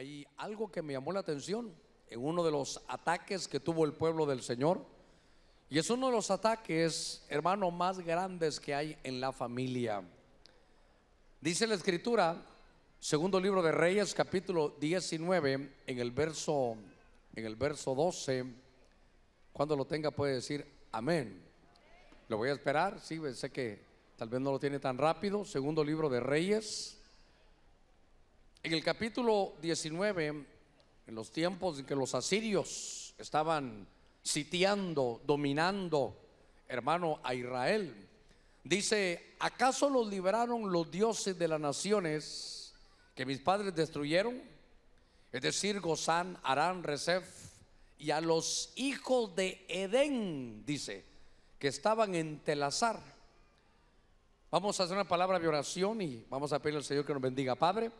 hay algo que me llamó la atención en uno de los ataques que tuvo el pueblo del Señor. Y es uno de los ataques, hermano, más grandes que hay en la familia. Dice la escritura, segundo libro de Reyes, capítulo 19, en el verso, en el verso 12. Cuando lo tenga puede decir amén. Lo voy a esperar, sí, sé que tal vez no lo tiene tan rápido. Segundo libro de Reyes, en el capítulo 19, en los tiempos en que los asirios estaban sitiando, dominando, hermano, a Israel, dice, ¿acaso los liberaron los dioses de las naciones que mis padres destruyeron? Es decir, Gozán, Arán, Rezef, y a los hijos de Edén, dice, que estaban en Telazar. Vamos a hacer una palabra de oración y vamos a pedirle al Señor que nos bendiga. Padre,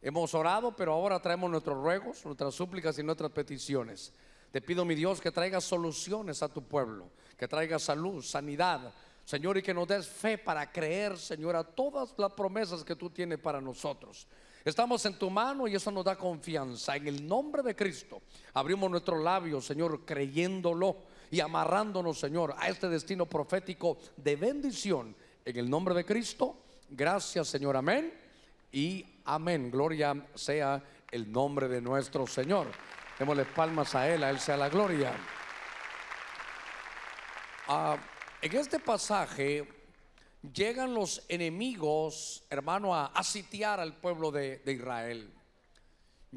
Hemos orado, pero ahora traemos nuestros ruegos, nuestras súplicas y nuestras peticiones. Te pido, mi Dios, que traigas soluciones a tu pueblo, que traigas salud, sanidad, Señor, y que nos des fe para creer, Señor, a todas las promesas que tú tienes para nosotros. Estamos en tu mano y eso nos da confianza. En el nombre de Cristo, abrimos nuestros labios, Señor, creyéndolo y amarrándonos, Señor, a este destino profético de bendición. En el nombre de Cristo, gracias, Señor, amén. Y Amén. Gloria sea el nombre de nuestro Señor. Démosle palmas a Él, a Él sea la gloria. Ah, en este pasaje llegan los enemigos, hermano, a, sitiar al pueblo de, Israel.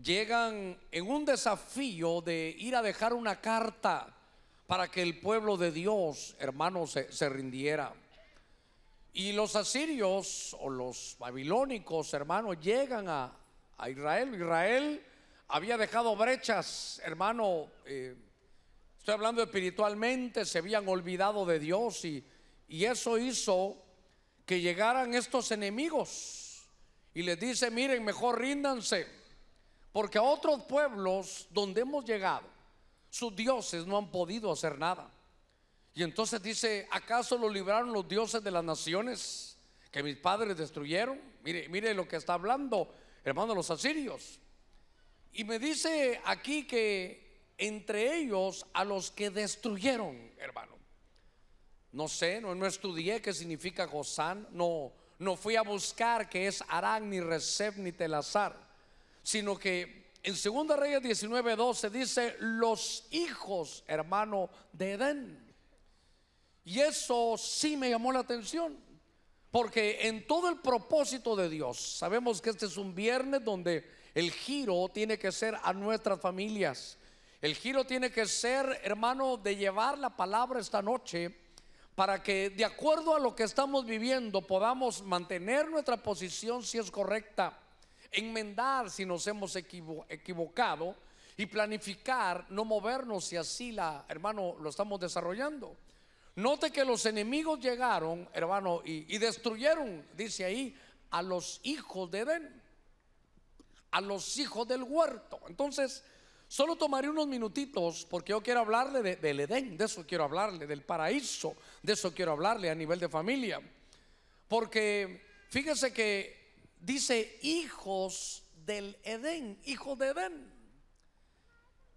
Llegan en un desafío de ir a dejar una carta para que el pueblo de Dios, hermano, se rindiera. Y los asirios o los babilónicos, hermano, llegan a, Israel. Israel había dejado brechas, hermano, eh, estoy hablando espiritualmente, se habían olvidado de Dios y, y eso hizo que llegaran estos enemigos. Y les dice, miren, mejor ríndanse, porque a otros pueblos donde hemos llegado, sus dioses no han podido hacer nada. Y entonces dice, ¿acaso lo libraron los dioses de las naciones que mis padres destruyeron? Mire, mire lo que está hablando, hermano, los asirios. Y me dice aquí que entre ellos a los que destruyeron, hermano. No sé, no, estudié qué significa Josán, no, no fui a buscar que es Arán, ni Recep, ni Telazar, sino que en Segunda Reyes 19.12 dice los hijos, hermano, de Edén. Y eso sí me llamó la atención, porque en todo el propósito de Dios, sabemos que este es un viernes donde el giro tiene que ser a nuestras familias. El giro tiene que ser, hermano, de llevar la palabra esta noche para que de acuerdo a lo que estamos viviendo podamos mantener nuestra posición si es correcta, enmendar si nos hemos equivocado y planificar no movernos si así la, hermano, lo estamos desarrollando. Note que los enemigos llegaron, hermano, y, destruyeron, dice ahí, a los hijos de Edén, a los hijos del huerto. Entonces, Solo tomaré unos minutitos porque yo quiero hablarle del Edén, de eso quiero hablarle, del paraíso, de eso quiero hablarle a nivel de familia. Porque fíjese que dice hijos del Edén, hijos de Edén.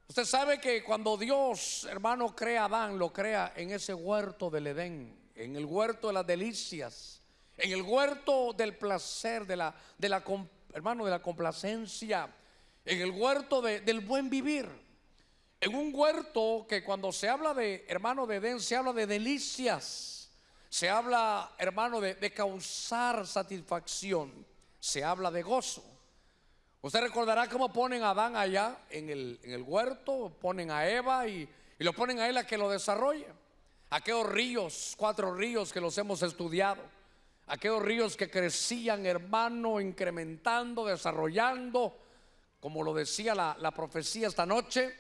Usted sabe que cuando Dios, hermano, crea a Adán, lo crea en ese huerto del Edén, en el huerto de las delicias, en el huerto del placer, de la, de la hermano, de la complacencia, en el huerto del buen vivir. En un huerto que cuando se habla de, hermano, de Edén, se habla de delicias, se habla, hermano, de causar satisfacción, se habla de gozo. Usted recordará cómo ponen a Adán allá en el, huerto, ponen a Eva y, lo ponen a él a que lo desarrolle. Aquellos ríos, cuatro ríos que los hemos estudiado. Aquellos ríos que crecían, hermano, incrementando, desarrollando, como lo decía la, profecía esta noche,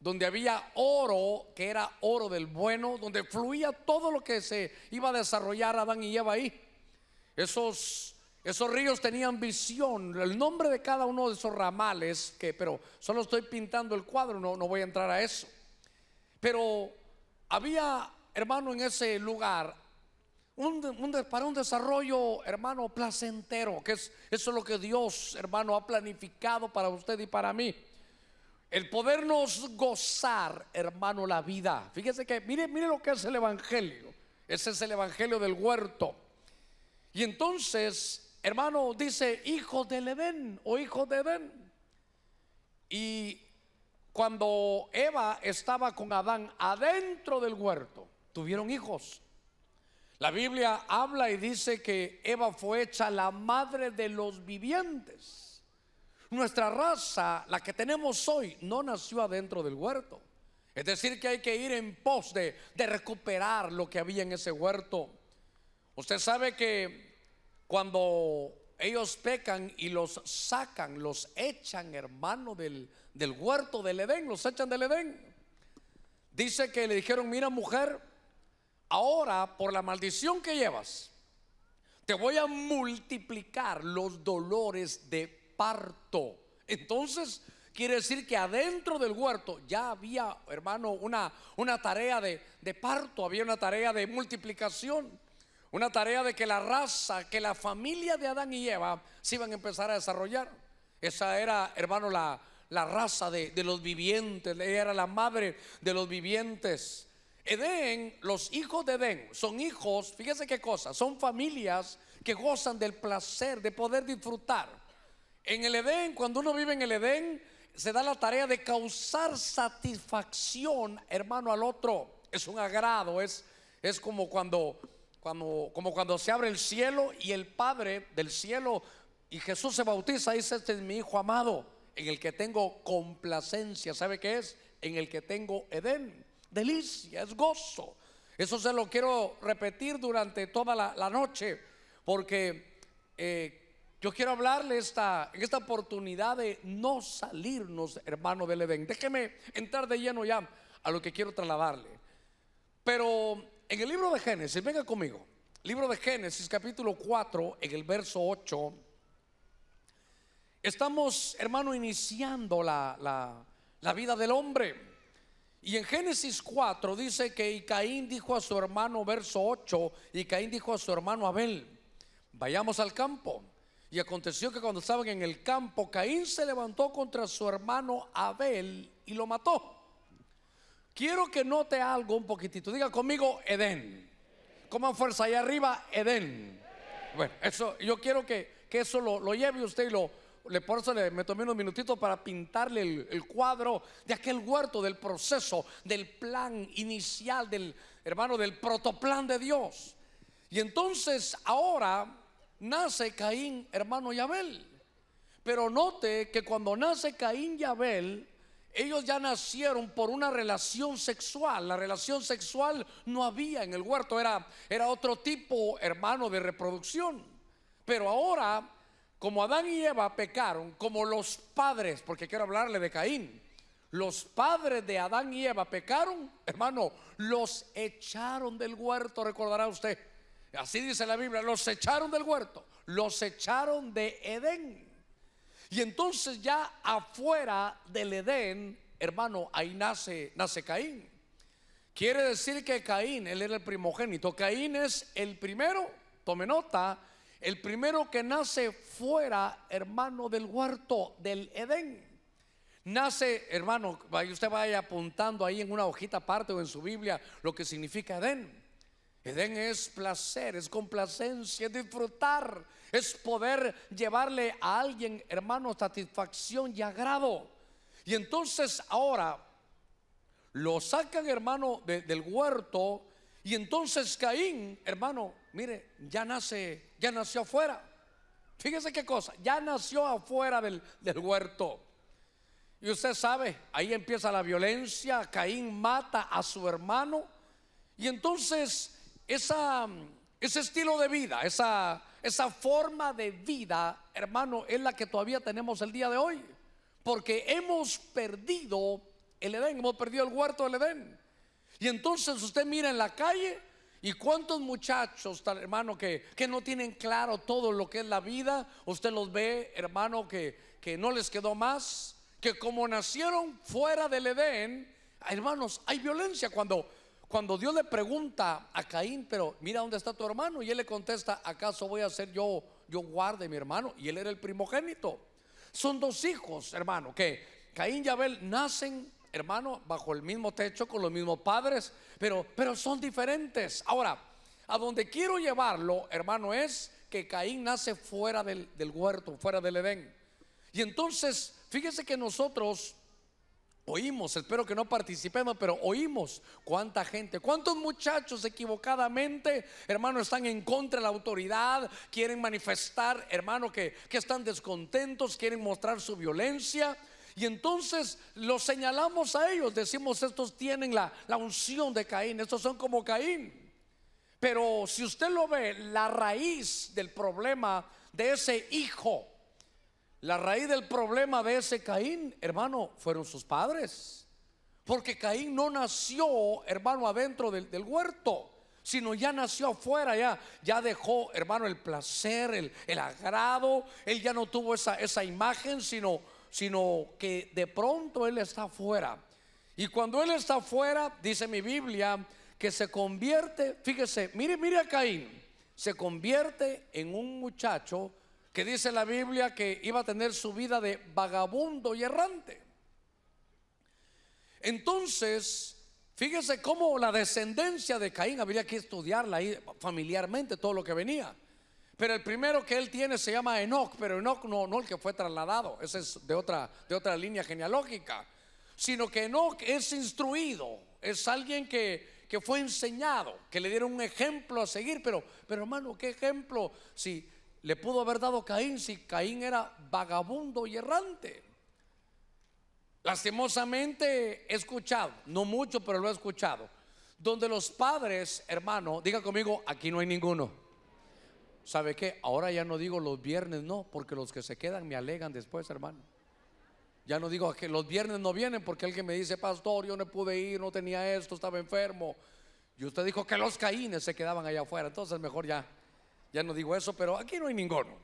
donde había oro, que era oro del bueno, donde fluía todo lo que se iba a desarrollar Adán y Eva ahí. Esos esos ríos tenían visión, el nombre de cada uno de esos ramales, que, pero solo estoy pintando el cuadro, no, no voy a entrar a eso. Pero había, hermano, en ese lugar para un desarrollo, hermano, placentero, que es, eso es lo que Dios, hermano, ha planificado para usted y para mí. El podernos gozar, hermano, la vida. Fíjese que, mire, mire lo que es el Evangelio. Ese es el Evangelio del huerto. Y entonces hermano, dice hijo del Edén o hijo de Edén. Y cuando Eva estaba con Adán adentro del huerto, tuvieron hijos. La Biblia habla y dice que Eva fue hecha la madre de los vivientes. Nuestra raza, la que tenemos hoy, no nació adentro del huerto. Es decir, que hay que ir en pos de, de recuperar lo que había en ese huerto. Usted sabe que cuando ellos pecan y los sacan, los echan, hermano, del, huerto del Edén, los echan del Edén. Dice que le dijeron, mira mujer, ahora por la maldición que llevas, te voy a multiplicar los dolores de parto. Entonces, quiere decir que adentro del huerto ya había, hermano, una, una tarea de, de parto, había una tarea de multiplicación. Una tarea de que la raza, que la familia de Adán y Eva se iban a empezar a desarrollar. Esa era, hermano, la, raza de, los vivientes. Ella era la madre de los vivientes. Edén, los hijos de Edén, son hijos, fíjese qué cosa, son familias que gozan del placer de poder disfrutar. En el Edén, cuando uno vive en el Edén, se da la tarea de causar satisfacción, hermano, al otro. Es un agrado, es, es como cuando cuando, como cuando se abre el cielo y el Padre del cielo y Jesús se bautiza, dice, este es mi Hijo amado, en el que tengo complacencia, ¿sabe qué es? En el que tengo Edén, delicia, es gozo. Eso se lo quiero repetir durante toda la, noche, porque eh, yo quiero hablarle esta, en esta oportunidad de no salirnos, hermano del Edén. Déjeme entrar de lleno ya a lo que quiero trasladarle. Pero en el libro de Génesis, venga conmigo. Libro de Génesis, capítulo 4, en el verso 8. Estamos, hermano, iniciando la, vida del hombre. Y en Génesis 4 dice que Caín dijo a su hermano, verso 8, y Caín dijo a su hermano Abel, vayamos al campo. Y aconteció que cuando estaban en el campo, Caín se levantó contra su hermano Abel y lo mató. Quiero que note algo un poquitito. Diga conmigo, Edén. Coman fuerza ahí arriba, Edén. Bueno, eso, yo quiero que, que eso lo, lleve usted y lo, le, por me tomé unos minutitos para pintarle el, el, cuadro de aquel huerto, del proceso, del plan inicial, del hermano, del protoplan de Dios. Y entonces ahora nace Caín, hermano Yabel. Pero note que cuando nace Caín y Abel, ellos ya nacieron por una relación sexual. La relación sexual no había en el huerto, era, era otro tipo, hermano, de reproducción. Pero ahora, como Adán y Eva pecaron, como los padres, porque quiero hablarle de Caín, los padres de Adán y Eva pecaron, hermano, los echaron del huerto, recordará usted. Así dice la Biblia, los echaron del huerto, los echaron de Edén. Y entonces ya afuera del Edén, hermano, ahí nace, nace Caín. Quiere decir que Caín, él era el primogénito. Caín es el primero, tome nota, el primero que nace fuera, hermano, del huerto del Edén. Nace, hermano, usted vaya apuntando ahí en una hojita aparte o en su Biblia lo que significa Edén. Edén es placer, es complacencia, es disfrutar, es poder llevarle a alguien, hermano, satisfacción y agrado. Y entonces ahora lo sacan, hermano, del huerto. Y entonces Caín, hermano, mire, ya nace, ya nació afuera. Fíjese qué cosa, ya nació afuera del huerto. Y usted sabe, ahí empieza la violencia, Caín mata a su hermano. Y entonces esa, ese estilo de vida, esa, esa forma de vida, hermano, es la que todavía tenemos el día de hoy. Porque hemos perdido el Edén, hemos perdido el huerto del Edén. Y entonces usted mira en la calle y cuántos muchachos, hermano, que, que no tienen claro todo lo que es la vida. Usted los ve, hermano, que, que no les quedó más, que como nacieron fuera del Edén, hermanos, hay violencia cuando cuando Dios le pregunta a Caín, pero mira dónde está tu hermano, y él le contesta, ¿acaso voy a ser yo, yo guarde mi hermano? Y él era el primogénito. Son dos hijos, hermano, que Caín y Abel nacen, hermano, bajo el mismo techo, con los mismos padres, pero, pero son diferentes. Ahora, a donde quiero llevarlo, hermano, es que Caín nace fuera del, del huerto, fuera del Edén. Y entonces, fíjese que nosotros Oímos, espero que no participemos, pero oímos cuánta gente, cuántos muchachos equivocadamente, hermano, están en contra de la autoridad, quieren manifestar, hermano, que, están descontentos, quieren mostrar su violencia. Y entonces lo señalamos a ellos, decimos, estos tienen la, la unción de Caín, estos son como Caín. Pero si usted lo ve, la raíz del problema de ese hijo la raíz del problema de ese Caín, hermano, fueron sus padres. Porque Caín no nació, hermano, adentro del, huerto, sino ya nació afuera, ya, ya dejó, hermano, el placer, el, agrado. Él ya no tuvo esa, esa imagen, sino, sino que de pronto él está afuera. Y cuando él está afuera, dice mi Biblia, que se convierte, fíjese, mire, mire a Caín, se convierte en un muchacho que dice la Biblia que iba a tener su vida de vagabundo y errante. Entonces, fíjese cómo la descendencia de Caín habría que estudiarla ahí familiarmente, todo lo que venía. Pero el primero que él tiene se llama Enoch, pero Enoch no, no el que fue trasladado, ese es de otra, de otra línea genealógica, sino que Enoch es instruido, es alguien que, que fue enseñado, que le dieron un ejemplo a seguir, pero, pero hermano, ¿qué ejemplo? Si, le pudo haber dado Caín si Caín era vagabundo y errante. Lastimosamente he escuchado, no mucho, pero lo he escuchado, donde los padres, hermano, diga conmigo, aquí no hay ninguno. ¿Sabe qué? Ahora ya no digo los viernes, no, porque los que se quedan me alegan después, hermano. Ya no digo que los viernes no vienen porque alguien me dice, pastor, yo no pude ir, no tenía esto, estaba enfermo. Y usted dijo que los caínes se quedaban allá afuera, entonces mejor ya ya no digo eso, pero aquí no hay ninguno.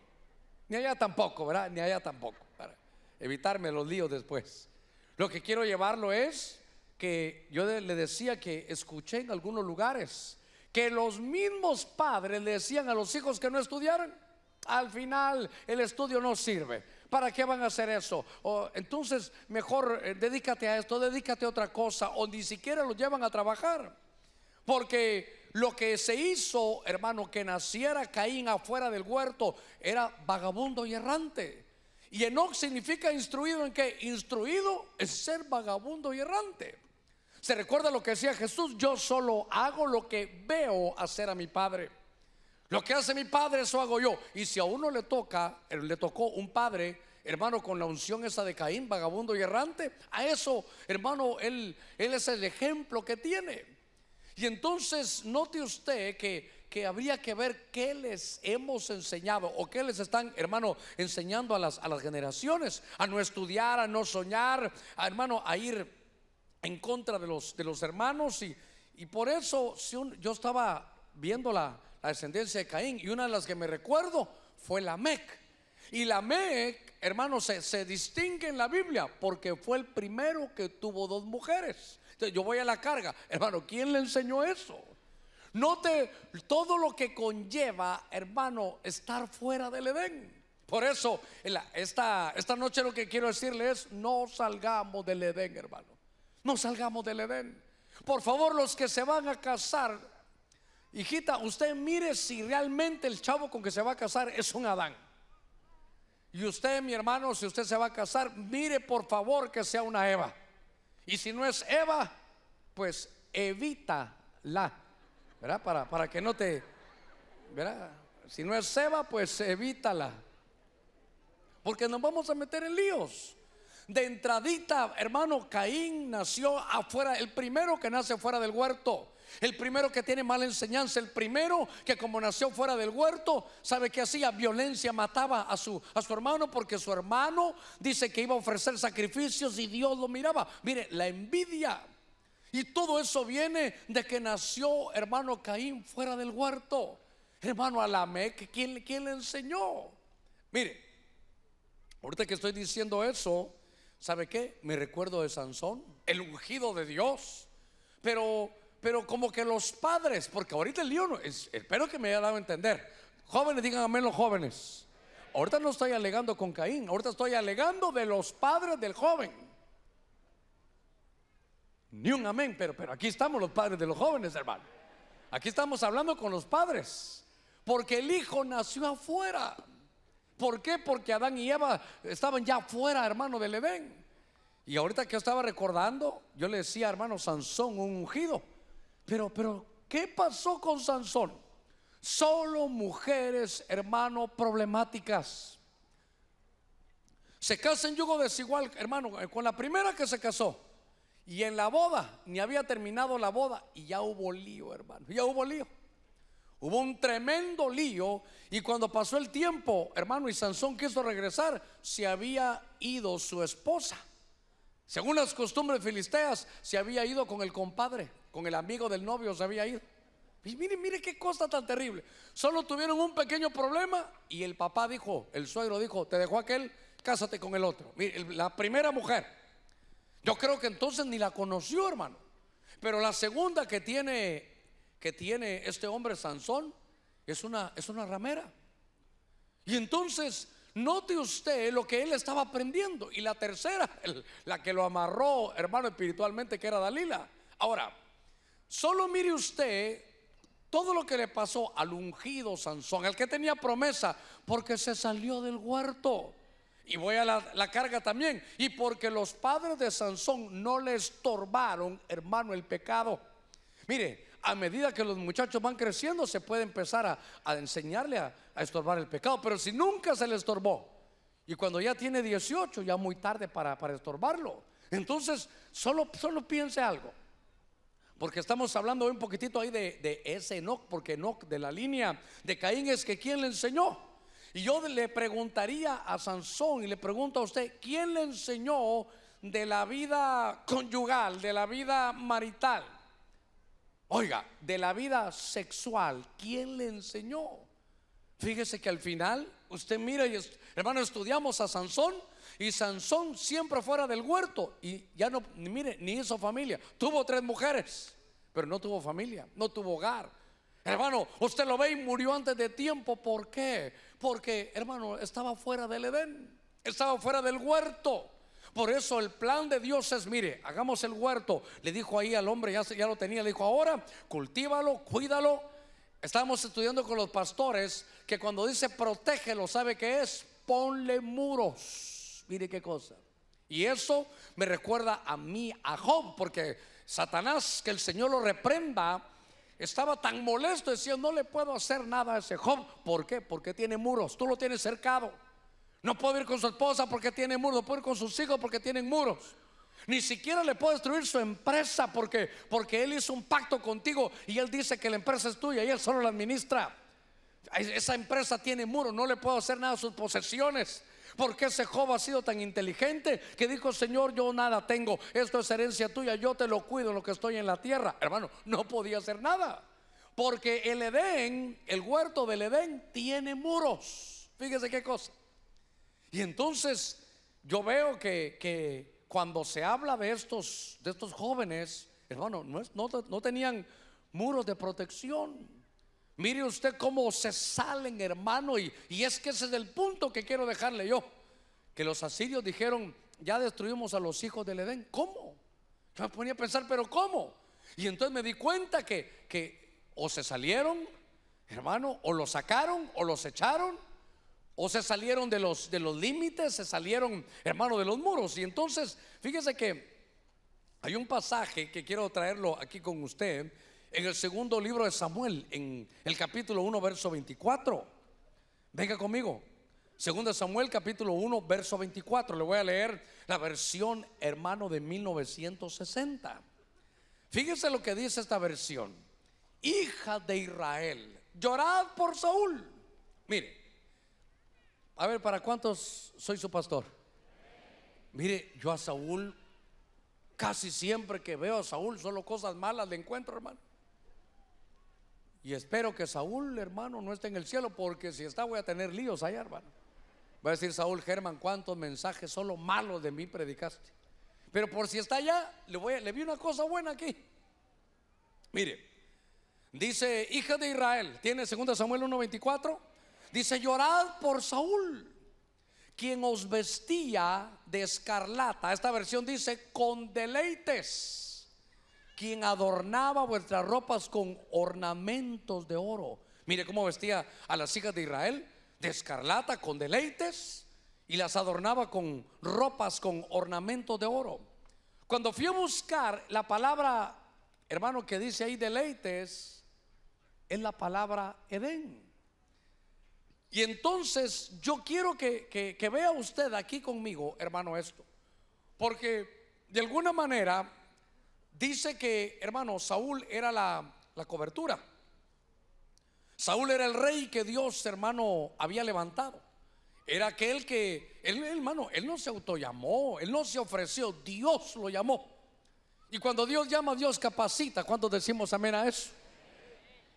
Ni allá tampoco, ¿verdad? Ni allá tampoco, para evitarme los líos después. Lo que quiero llevarlo es que yo le decía que escuché en algunos lugares que los mismos padres le decían a los hijos que no estudiaran. Al final el estudio no sirve. ¿Para qué van a hacer eso? O, entonces mejor eh, dedícate a esto, dedícate a otra cosa. O ni siquiera lo llevan a trabajar. Porque lo que se hizo, hermano, que naciera Caín afuera del huerto, era vagabundo y errante. Y Enoch significa instruido en que Instruido es ser vagabundo y errante. Se recuerda lo que decía Jesús, yo solo hago lo que veo hacer a mi padre. Lo que hace mi padre, eso hago yo. Y si a uno le toca, eh, le tocó un padre, hermano, con la unción esa de Caín, vagabundo y errante, a eso, hermano, él, él es el ejemplo que tiene. Y entonces note usted que, habría que ver qué les hemos enseñado o qué les están, hermano, enseñando a las, a las generaciones, a no estudiar, a no soñar, a, hermano, a ir en contra de los, de los hermanos. Y, y por eso yo estaba viendo la, descendencia de Caín y una de las que me recuerdo fue la Mec. Y la Mec, hermano, se, se, distingue en la Biblia porque fue el primero que tuvo dos mujeres yo voy a la carga. Hermano, ¿quién le enseñó eso? Note todo lo que conlleva, hermano, estar fuera del Edén. Por eso, esta, esta noche lo que quiero decirle es, no salgamos del Edén, hermano. No salgamos del Edén. Por favor, los que se van a casar, hijita, usted mire si realmente el chavo con que se va a casar es un Adán. Y usted, mi hermano, si usted se va a casar, mire por favor que sea una Eva. Y si no es Eva, pues evítala, ¿verdad? Para, para que no te, ¿verdad? Si no es Eva, pues evítala. Porque nos vamos a meter en líos. De entradita, hermano, Caín nació afuera, el primero que nace fuera del huerto. El primero que tiene mala enseñanza, el primero que como nació fuera del huerto, sabe que hacía violencia, mataba a su, a su hermano porque su hermano dice que iba a ofrecer sacrificios y Dios lo miraba. Mire, la envidia. Y todo eso viene de que nació hermano Caín fuera del huerto. Hermano Alamec, ¿quién, quién le enseñó? Mire, ahorita que estoy diciendo eso, ¿sabe qué? Me recuerdo de Sansón, el ungido de Dios. Pero pero como que los padres, porque ahorita el lío, no, es, espero que me haya dado a entender. Jóvenes, digan amén los jóvenes. Ahorita no estoy alegando con Caín, ahorita estoy alegando de los padres del joven. Ni un amén, pero, pero aquí estamos los padres de los jóvenes, hermano. Aquí estamos hablando con los padres, porque el hijo nació afuera. ¿Por qué? Porque Adán y Eva estaban ya afuera, hermano, del Edén. Y ahorita que yo estaba recordando, yo le decía, hermano Sansón, un ungido. Pero, pero, ¿qué pasó con Sansón? Solo mujeres, hermano, problemáticas. Se casan en yugo desigual, hermano, eh, con la primera que se casó. Y en la boda, ni había terminado la boda y ya hubo lío, hermano. Ya hubo lío. Hubo un tremendo lío y cuando pasó el tiempo, hermano, y Sansón quiso regresar, se había ido su esposa. Según las costumbres filisteas, se había ido con el compadre con el amigo del novio se había ido. Y mire, mire qué cosa tan terrible. Solo tuvieron un pequeño problema y el papá dijo, el suegro dijo, te dejó aquel, cásate con el otro. Mire, la primera mujer, yo creo que entonces ni la conoció, hermano. Pero la segunda que tiene, que tiene este hombre Sansón es una, es una ramera. Y entonces, note usted lo que él estaba aprendiendo. Y la tercera, la que lo amarró, hermano, espiritualmente, que era Dalila. Ahora, Solo mire usted todo lo que le pasó al ungido Sansón, el que tenía promesa, porque se salió del huerto. Y voy a la, carga también. Y porque los padres de Sansón no le estorbaron, hermano, el pecado. Mire, a medida que los muchachos van creciendo, se puede empezar a, enseñarle a, estorbar el pecado. Pero si nunca se le estorbó, y cuando ya tiene 18, ya muy tarde para, estorbarlo. Entonces, solo, solo piense algo. Porque estamos hablando hoy un poquitito ahí de, ese Enoch, porque Enoch de la línea de Caín es que quien le enseñó. Y yo le preguntaría a Sansón y le pregunto a usted, ¿quién le enseñó de la vida conyugal, de la vida marital? Oiga, de la vida sexual, ¿quién le enseñó? Fíjese que al final Usted mira, y, hermano, estudiamos a Sansón y Sansón siempre fuera del huerto y ya no, mire, ni hizo familia. Tuvo tres mujeres, pero no tuvo familia, no tuvo hogar. Hermano, usted lo ve y murió antes de tiempo. ¿Por qué? Porque, hermano, estaba fuera del Edén, estaba fuera del huerto. Por eso el plan de Dios es, mire, hagamos el huerto. Le dijo ahí al hombre, ya, ya lo tenía, le dijo, ahora cultívalo, cuídalo. Estábamos estudiando con los pastores que cuando dice protégelo, ¿sabe que es? Ponle muros. Mire qué cosa. Y eso me recuerda a mí, a Job, porque Satanás, que el Señor lo reprenda, estaba tan molesto, decía, no le puedo hacer nada a ese Job. ¿Por qué? Porque tiene muros, tú lo tienes cercado. No puedo ir con su esposa porque tiene muros, no puedo ir con sus hijos porque tienen muros. Ni siquiera le puedo destruir su empresa porque, porque él hizo un pacto contigo y él dice que la empresa es tuya y él solo la administra. Esa empresa tiene muros, no le puedo hacer nada a sus posesiones. Porque ese joven ha sido tan inteligente que dijo, Señor, yo nada tengo, esto es herencia tuya, yo te lo cuido lo que estoy en la tierra. Hermano, no podía hacer nada. Porque el Edén, el huerto del Edén, tiene muros. Fíjese qué cosa. Y entonces yo veo que, cuando se habla de estos, de estos jóvenes, hermano, no, no tenían muros de protección. Mire usted cómo se salen, hermano, y, es que ese es el punto que quiero dejarle yo. Que los asirios dijeron, ya destruimos a los hijos del Edén. ¿Cómo? Yo me ponía a pensar, pero ¿cómo? Y entonces me di cuenta que, o se salieron, hermano, o los sacaron, o los echaron, o se salieron de los, de los límites, se salieron, hermano, de los muros. Y entonces, fíjese que hay un pasaje que quiero traerlo aquí con usted en el segundo libro de Samuel, en el capítulo 1, verso 24. Venga conmigo. segundo Samuel, capítulo 1, verso 24. Le voy a leer la versión hermano de 1960. Fíjese lo que dice esta versión. Hija de Israel, llorad por Saúl. Mire, a ver, ¿para cuántos soy su pastor? Mire, yo a Saúl, casi siempre que veo a Saúl, solo cosas malas le encuentro, hermano. Y espero que Saúl, hermano, no esté en el cielo, porque si está voy a tener líos allá, hermano. Va a decir Saúl, Germán, ¿cuántos mensajes solo malos de mí predicaste? Pero por si está allá, le, voy le vi una cosa buena aquí. Mire, dice, hija de Israel, tiene 2 Samuel 1.24, dice, llorad por Saúl, quien os vestía de escarlata. Esta versión dice, con deleites quien adornaba vuestras ropas con ornamentos de oro. Mire cómo vestía a las hijas de Israel, de escarlata, con deleites, y las adornaba con ropas con ornamentos de oro. Cuando fui a buscar la palabra, hermano, que dice ahí deleites, es la palabra Edén. Y entonces yo quiero que, vea usted aquí conmigo, hermano, esto. Porque de alguna manera dice que, hermano, Saúl era la, cobertura. Saúl era el rey que Dios, hermano, había levantado. Era aquel que, él, hermano, él no se autollamó, él no se ofreció, Dios lo llamó. Y cuando Dios llama, Dios capacita. ¿Cuántos decimos amén a eso?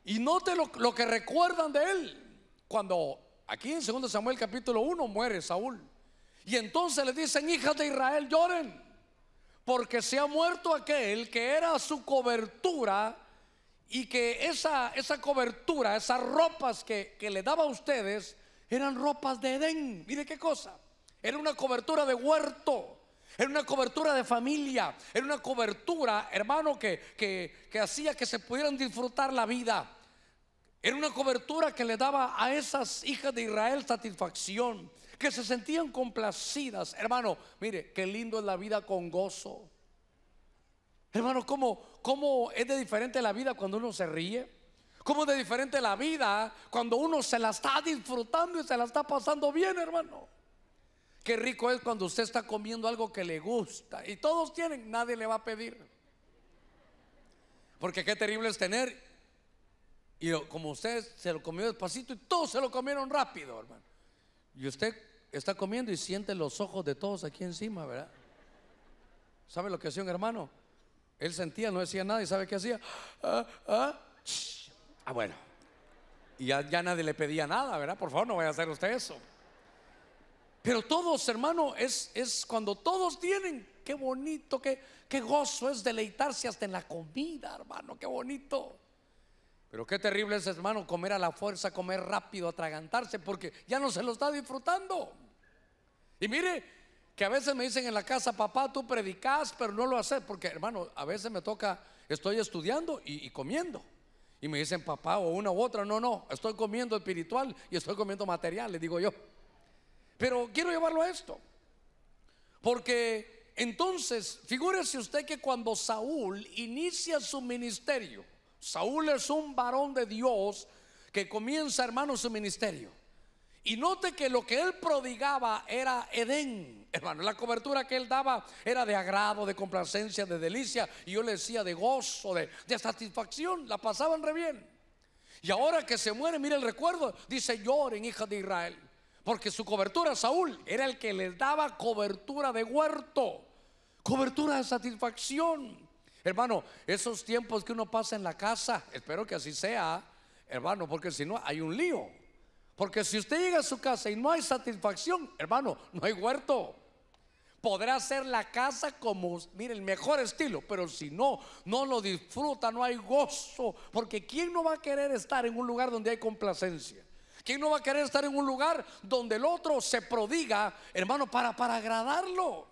Y note lo, lo que recuerdan de él. Cuando aquí en 2 Samuel capítulo 1 muere Saúl. Y entonces le dicen, hijas de Israel, lloren porque se ha muerto aquel que era su cobertura y que esa, esa cobertura, esas ropas que, le daba a ustedes, eran ropas de Edén. Mire qué cosa. Era una cobertura de huerto. Era una cobertura de familia. Era una cobertura, hermano, que, que, que hacía que se pudieran disfrutar la vida. Era una cobertura que le daba a esas hijas de Israel satisfacción que se sentían complacidas. Hermano, mire, qué lindo es la vida con gozo. Hermano, ¿cómo, cómo es de diferente la vida cuando uno se ríe? ¿Cómo es de diferente la vida cuando uno se la está disfrutando y se la está pasando bien, hermano? Qué rico es cuando usted está comiendo algo que le gusta y todos tienen, nadie le va a pedir. Porque qué terrible es tener y como usted se lo comió despacito y todos se lo comieron rápido, hermano. Y usted está comiendo y siente los ojos de todos aquí encima, ¿verdad? ¿Sabe lo que hacía un hermano? Él sentía, no decía nada y ¿sabe qué hacía? Ah, ah, ah bueno. Y ya, nadie le pedía nada, ¿verdad? Por favor, no vaya a hacer usted eso. Pero todos, hermano, es, es cuando todos tienen, qué bonito, qué, qué gozo es deleitarse hasta en la comida, hermano, qué bonito. Pero qué terrible es, hermano, comer a la fuerza, comer rápido, atragantarse, porque ya no se lo está disfrutando. Y mire, que a veces me dicen en la casa, papá, tú predicas, pero no lo haces, porque hermano, a veces me toca, estoy estudiando y, comiendo. Y me dicen, papá, o una u otra, no, no, estoy comiendo espiritual y estoy comiendo material, le digo yo. Pero quiero llevarlo a esto, porque entonces, figúrese usted que cuando Saúl inicia su ministerio, Saúl es un varón de Dios que comienza, hermano, su ministerio. Y note que lo que él prodigaba era Edén, hermano. La cobertura que él daba era de agrado, de complacencia, de delicia. Y yo le decía de gozo, de, satisfacción. La pasaban re bien. Y ahora que se muere, mire el recuerdo. Dice, lloren, hija de Israel. Porque su cobertura, Saúl, era el que les daba cobertura de huerto, cobertura de satisfacción. Hermano, esos tiempos que uno pasa en la casa, espero que así sea, hermano, porque si no hay un lío. Porque si usted llega a su casa y no hay satisfacción, hermano, no hay huerto. Podrá ser la casa como, mire, el mejor estilo, pero si no, no lo disfruta, no hay gozo. Porque ¿quién no va a querer estar en un lugar donde hay complacencia? ¿Quién no va a querer estar en un lugar donde el otro se prodiga, hermano, para, para agradarlo?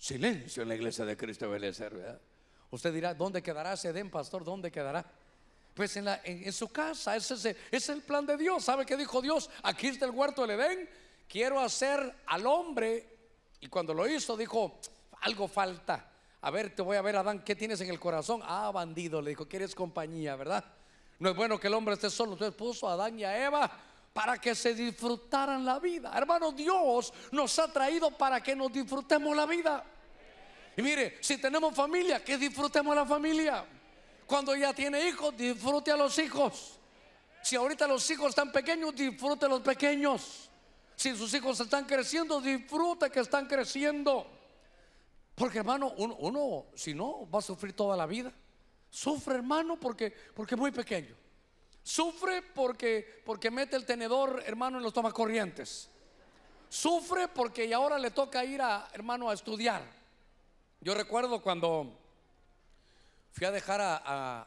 Silencio en la iglesia de Cristo de ¿verdad? Usted dirá, ¿dónde quedará ese Edén, pastor? ¿Dónde quedará? Pues en, la, en, su casa, ese, ese es el plan de Dios. ¿Sabe qué dijo Dios? Aquí está el huerto del Edén. Quiero hacer al hombre. Y cuando lo hizo, dijo, algo falta. A ver, te voy a ver, Adán, ¿qué tienes en el corazón? Ah, bandido, le dijo, quieres compañía, ¿verdad? No es bueno que el hombre esté solo. Entonces puso a Adán y a Eva para que se disfrutaran la vida. Hermano, Dios nos ha traído para que nos disfrutemos la vida. Y mire, si tenemos familia, que disfrutemos la familia. Cuando ya tiene hijos, disfrute a los hijos. Si ahorita los hijos están pequeños, disfrute a los pequeños. Si sus hijos están creciendo, disfrute que están creciendo. Porque hermano, uno, si no, va a sufrir toda la vida. Sufre hermano porque, porque es muy pequeño. Sufre porque, porque mete el tenedor, hermano, en los tomas corrientes. Sufre porque y ahora le toca ir a, hermano, a estudiar. Yo recuerdo cuando fui a dejar a,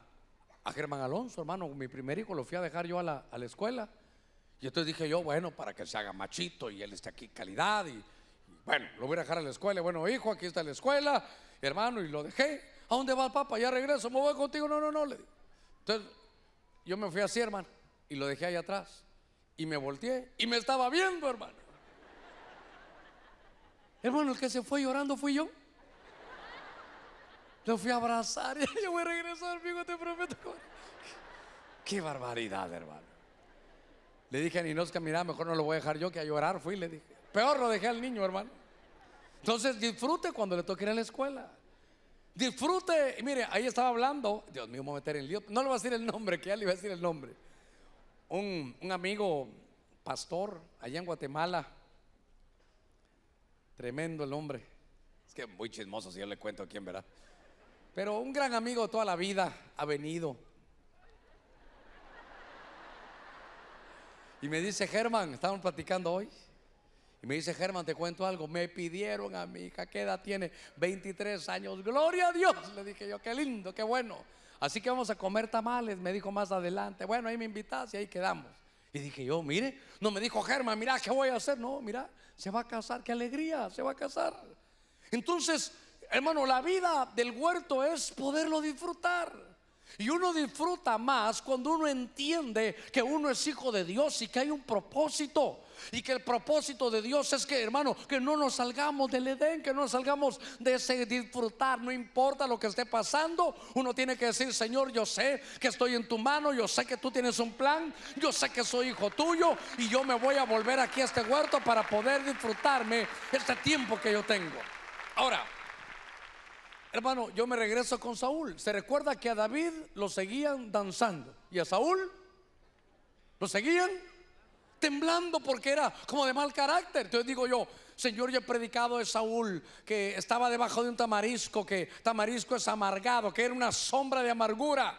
Germán Alonso, hermano, mi primer hijo, lo fui a dejar yo a la, escuela. Y entonces dije yo, bueno, para que se haga machito y él esté aquí calidad. Y, bueno, lo voy a dejar a la escuela. Bueno, hijo, aquí está la escuela, hermano, y lo dejé. ¿A dónde va el papá? Ya regreso, me voy contigo. No, no, no. Entonces yo me fui así, hermano, y lo dejé ahí atrás. Y me volteé y me estaba viendo, hermano. hermano, el que se fue llorando fui yo. Lo fui a abrazar y yo voy a regresar, amigo, te prometo. Qué barbaridad, hermano. Le dije a Ninosca, mira, mejor no lo voy a dejar yo que a llorar fui, y le dije. Peor lo dejé al niño, hermano. Entonces disfrute cuando le toque ir a la escuela. Disfrute. mire, ahí estaba hablando. Dios mío, me voy a meter en lío. No le voy a decir el nombre, que ya le iba a decir el nombre. Un, amigo pastor allá en Guatemala. Tremendo el hombre. Es que muy chismoso si yo le cuento a quién, verá Pero un gran amigo de toda la vida ha venido. Y me dice, Germán, estábamos platicando hoy. Y me dice, Germán, te cuento algo. Me pidieron a mi hija, ¿qué edad tiene? 23 años. Gloria a Dios. Le dije yo, qué lindo, qué bueno. Así que vamos a comer tamales, me dijo más adelante. Bueno, ahí me invitas y ahí quedamos. Y dije yo, mire, no me dijo Germán, mira, ¿qué voy a hacer? No, mira, se va a casar, qué alegría, se va a casar. Entonces, hermano, la vida del huerto es poderlo disfrutar. Y uno disfruta más cuando uno entiende que uno es hijo de Dios y que hay un propósito. Y que el propósito de Dios es que, hermano, que no nos salgamos del Edén, que no nos salgamos de ese disfrutar. No importa lo que esté pasando, uno tiene que decir, Señor, yo sé que estoy en tu mano, yo sé que tú tienes un plan, yo sé que soy hijo tuyo y yo me voy a volver aquí a este huerto para poder disfrutarme este tiempo que yo tengo. Ahora, Hermano, yo me regreso con Saúl. Se recuerda que a David lo seguían danzando y a Saúl lo seguían temblando porque era como de mal carácter. Entonces digo yo, Señor, yo he predicado de Saúl que estaba debajo de un tamarisco, que tamarisco es amargado, que era una sombra de amargura.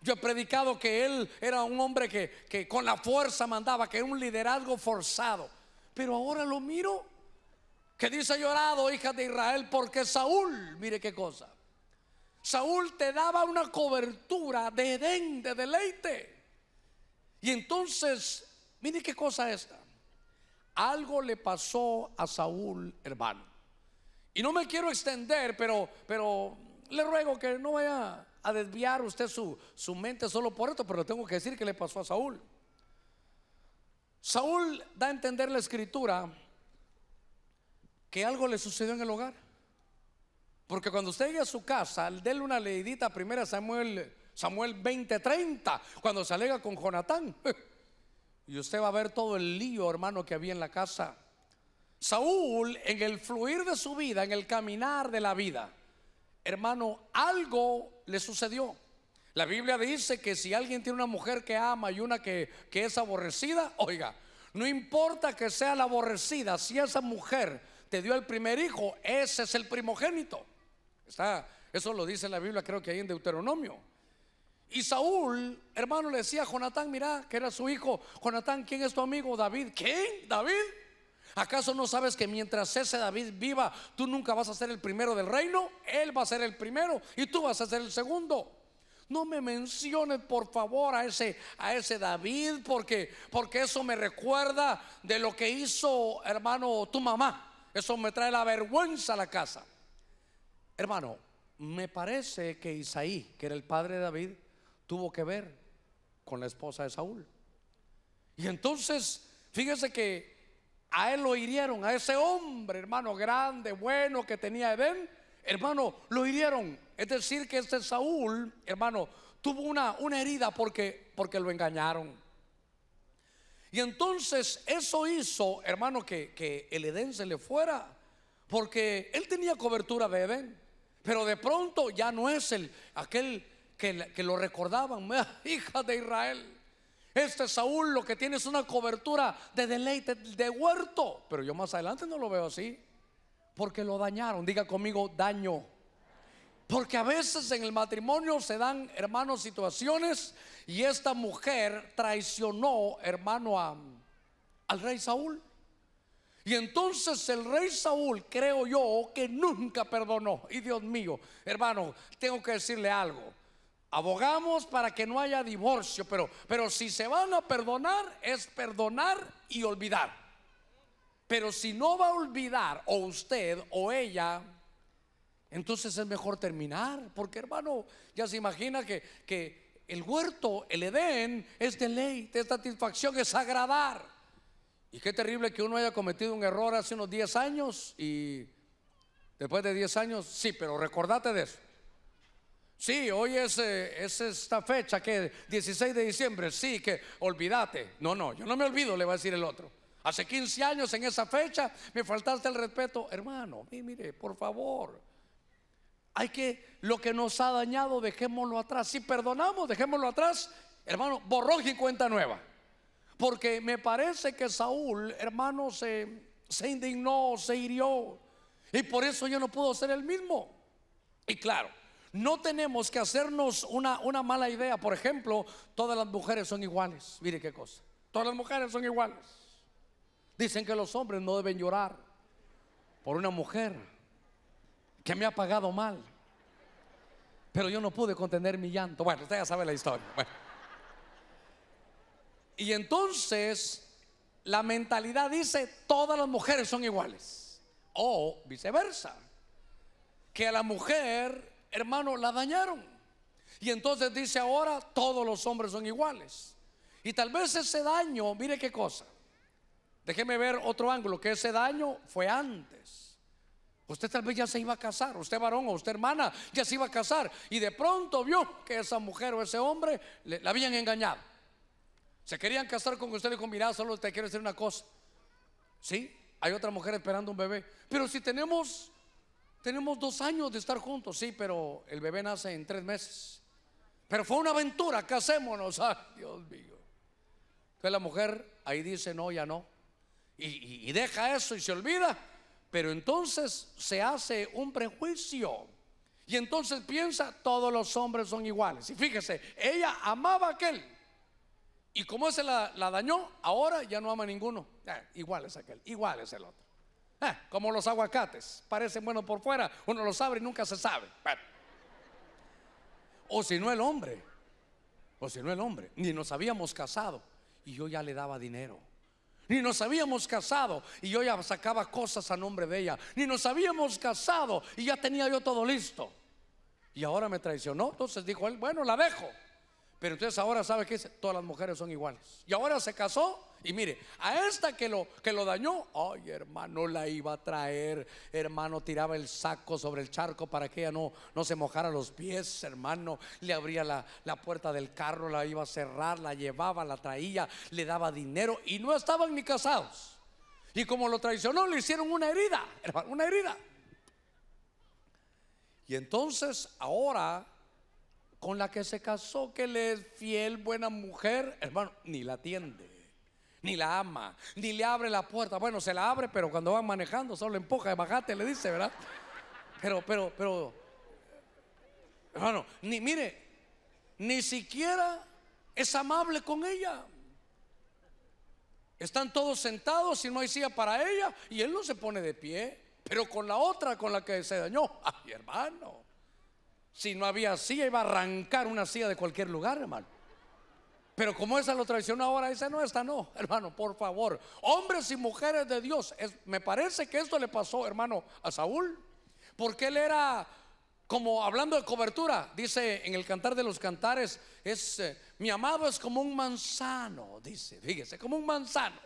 Yo he predicado que él era un hombre que, con la fuerza mandaba, que era un liderazgo forzado. Pero ahora lo miro que dice llorado, hija de Israel, porque Saúl, mire qué cosa, Saúl te daba una cobertura de edén, de deleite. Y entonces, mire qué cosa esta. Algo le pasó a Saúl, hermano. Y no me quiero extender, pero, pero le ruego que no vaya a desviar usted su, su mente solo por esto, pero tengo que decir que le pasó a Saúl. Saúl da a entender la escritura que algo le sucedió en el hogar. Porque cuando usted llega a su casa, déle una leidita primera Samuel, Samuel 20:30, cuando se alega con Jonatán. Y usted va a ver todo el lío, hermano, que había en la casa. Saúl, en el fluir de su vida, en el caminar de la vida, hermano, algo le sucedió. La Biblia dice que si alguien tiene una mujer que ama y una que, que es aborrecida, oiga, no importa que sea la aborrecida, si esa mujer te dio el primer hijo, ese es el primogénito. Está, eso lo dice la Biblia, creo que ahí en Deuteronomio. Y Saúl, hermano, le decía a Jonatán, mira, que era su hijo. Jonatán, ¿quién es tu amigo? David. ¿Quién? ¿David? ¿Acaso no sabes que mientras ese David viva, tú nunca vas a ser el primero del reino? Él va a ser el primero y tú vas a ser el segundo. No me menciones por favor a ese, a ese David porque, porque eso me recuerda de lo que hizo hermano tu mamá. Eso me trae la vergüenza a la casa. Hermano, me parece que Isaí, que era el padre de David, tuvo que ver con la esposa de Saúl. Y entonces, fíjese que a él lo hirieron, a ese hombre, hermano, grande, bueno que tenía Edén, hermano, lo hirieron. Es decir, que este Saúl, hermano, tuvo una, una herida porque, porque lo engañaron. Y entonces eso hizo, hermano, que, que el Edén se le fuera. Porque él tenía cobertura de Edén. Pero de pronto ya no es el, aquel que, que lo recordaban, hija de Israel. Este Saúl lo que tiene es una cobertura de deleite, de huerto. Pero yo más adelante no lo veo así. Porque lo dañaron. Diga conmigo, daño. Porque a veces en el matrimonio se dan, hermanos, situaciones y esta mujer traicionó, hermano, al rey Saúl. Y entonces el rey Saúl, creo yo, que nunca perdonó. Y Dios mío, hermano, tengo que decirle algo. Abogamos para que no haya divorcio, pero, pero si se van a perdonar, es perdonar y olvidar. Pero si no va a olvidar o usted o ella, entonces es mejor terminar, porque hermano, ya se imagina que, el huerto, el Edén, es de ley de satisfacción, es agradar. Y qué terrible que uno haya cometido un error hace unos 10 años y después de 10 años, sí, pero recordate de eso. Sí, hoy es, eh, esta fecha que 16 de diciembre, sí, que olvídate. No, no, yo no me olvido, le va a decir el otro. Hace 15 años en esa fecha me faltaste el respeto, hermano, mire, por favor. Hay que lo que nos ha dañado, dejémoslo atrás. Si perdonamos, dejémoslo atrás, hermano, borró y cuenta nueva. Porque me parece que Saúl, hermano, se, indignó, se hirió. Y por eso yo no puedo ser el mismo. Y claro, no tenemos que hacernos una, una mala idea. Por ejemplo, todas las mujeres son iguales. Mire qué cosa. Todas las mujeres son iguales. Dicen que los hombres no deben llorar por una mujer que me ha pagado mal. Pero yo no pude contener mi llanto. Bueno, usted ya sabe la historia. Y entonces la mentalidad dice, todas las mujeres son iguales. O viceversa. Que a la mujer, hermano, la dañaron. Y entonces dice ahora, todos los hombres son iguales. Y tal vez ese daño, mire qué cosa. Déjeme ver otro ángulo, que ese daño fue antes. Usted tal vez ya se iba a casar, usted varón o usted hermana ya se iba a casar y de pronto vio que esa mujer o ese hombre la habían engañado. Se querían casar con usted y dijo, mira, solo te quiero decir una cosa. ¿Sí? Hay otra mujer esperando un bebé. Pero si tenemos, tenemos dos años de estar juntos, sí, pero el bebé nace en tres meses. Pero fue una aventura, casémonos. Ay, Dios mío. Entonces la mujer ahí dice, no, ya no. y deja eso y se olvida pero entonces se hace un prejuicio. Y entonces piensa, todos los hombres son iguales. Y fíjese, ella amaba a aquel. Y como ese la, dañó, ahora ya no ama a ninguno. Eh, igual es aquel, igual es el otro. Eh, como los aguacates, parecen buenos por fuera, uno los abre y nunca se sabe. O si no el hombre, o si no el hombre, ni nos habíamos casado. Y yo ya le daba dinero. Ni nos habíamos casado y yo ya sacaba cosas a nombre de ella. Ni nos habíamos casado y ya tenía yo todo listo. Y ahora me traicionó. Entonces dijo él, bueno, la dejo. Pero entonces ahora sabe que todas las mujeres son iguales. Y ahora se casó y mire, a esta que lo, que lo dañó, ay hermano, la iba a traer. Hermano, tiraba el saco sobre el charco para que ella no, no se mojara los pies, hermano. Le abría la, la puerta del carro, la iba a cerrar, la llevaba, la traía, le daba dinero y no estaban ni casados. Y como lo traicionó, le hicieron una herida, hermano, una herida. Y entonces ahora con la que se casó, que le es fiel, buena mujer, hermano, ni la atiende, ni la ama, ni le abre la puerta. Bueno, se la abre, pero cuando van manejando, solo empuja empuja, bajate, le dice, ¿verdad? Pero, pero, pero, hermano, ni, mire, ni siquiera es amable con ella. Están todos sentados y no hay silla para ella y él no se pone de pie, pero con la otra con la que se dañó, ay hermano. Si no había silla, iba a arrancar una silla de cualquier lugar, hermano. Pero como esa lo traicionó ahora, dice, no, esta no, hermano, por favor. Hombres y mujeres de Dios, es, me parece que esto le pasó, hermano, a Saúl. Porque él era como hablando de cobertura, dice en el cantar de los cantares, es eh, mi amado es como un manzano, dice, fíjese, como un manzano.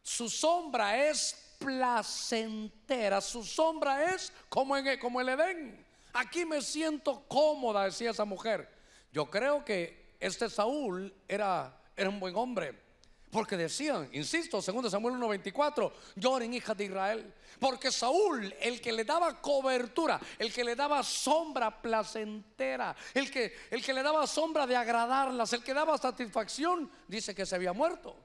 Su sombra es placentera, su sombra es como en como el Edén aquí me siento cómoda, decía esa mujer. Yo creo que este Saúl era, era un buen hombre. Porque decían, insisto, 2 Samuel 1:24, lloren hijas de Israel. Porque Saúl, el que le daba cobertura, el que le daba sombra placentera, el que, el que le daba sombra de agradarlas, el que daba satisfacción, dice que se había muerto.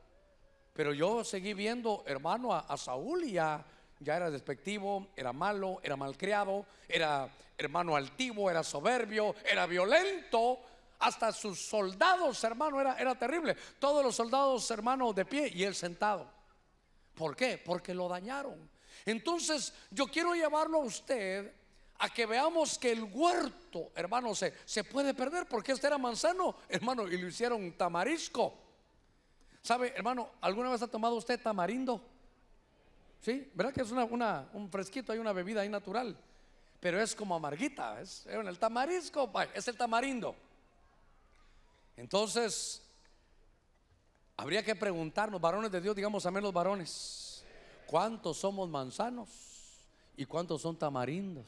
Pero yo seguí viendo, hermano, a, Saúl y ya, ya era despectivo, era malo, era malcriado, era, hermano altivo, era soberbio, era violento. Hasta sus soldados, hermano, era, era terrible. Todos los soldados, hermano, de pie y él sentado. ¿Por qué? Porque lo dañaron. Entonces, yo quiero llevarlo a usted a que veamos que el huerto, hermano, se, puede perder porque este era manzano, hermano, y lo hicieron tamarisco. ¿Sabe, hermano, alguna vez ha tomado usted tamarindo? ¿Sí? ¿Verdad que es una, una, un fresquito, hay una bebida ahí natural? pero es como amarguita, es el tamarisco, es el tamarindo. Entonces, habría que preguntarnos, varones de Dios, digamos a los varones, ¿cuántos somos manzanos y cuántos son tamarindos?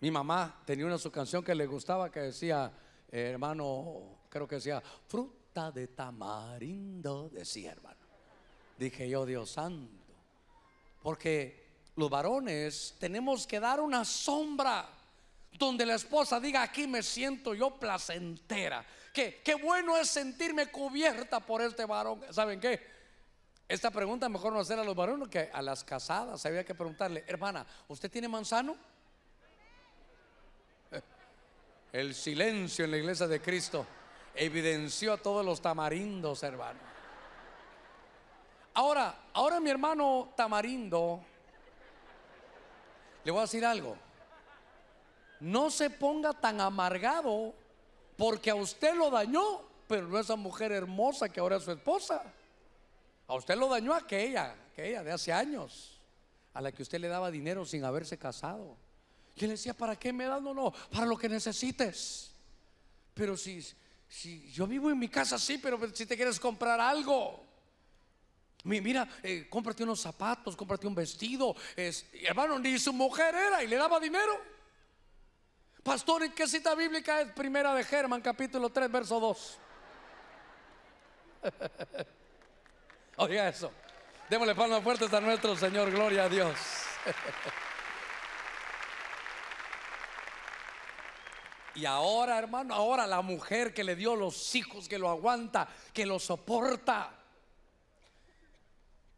Mi mamá tenía una su canción que le gustaba que decía, eh, hermano, creo que decía, fruta de tamarindo, decía hermano. Dije yo, Dios santo, porque los varones tenemos que dar una sombra donde la esposa diga, aquí me siento yo placentera. Que qué bueno es sentirme cubierta por este varón. ¿Saben qué? Esta pregunta mejor no hacer a los varones que a las casadas. Había que preguntarle, hermana, ¿usted tiene manzano? El silencio en la iglesia de Cristo evidenció a todos los tamarindos, hermano. Ahora, ahora mi hermano tamarindo le voy a decir algo. No se ponga tan amargado porque a usted lo dañó, pero no esa mujer hermosa que ahora es su esposa. A usted lo dañó aquella, aquella de hace años, a la que usted le daba dinero sin haberse casado. Y le decía, ¿para qué me das? No, no, para lo que necesites. Pero si yo vivo en mi casa, sí, pero si te quieres comprar algo, Mira, eh, cómprate unos zapatos, cómprate un vestido. hermano, ni su mujer era y le daba dinero. Pastor, ¿en qué cita bíblica es primera de Germán, capítulo 3, verso 2? Oiga eso. Démosle palmas fuertes a nuestro Señor, gloria a Dios. Y ahora, hermano, ahora la mujer que le dio los hijos, que lo aguanta, que lo soporta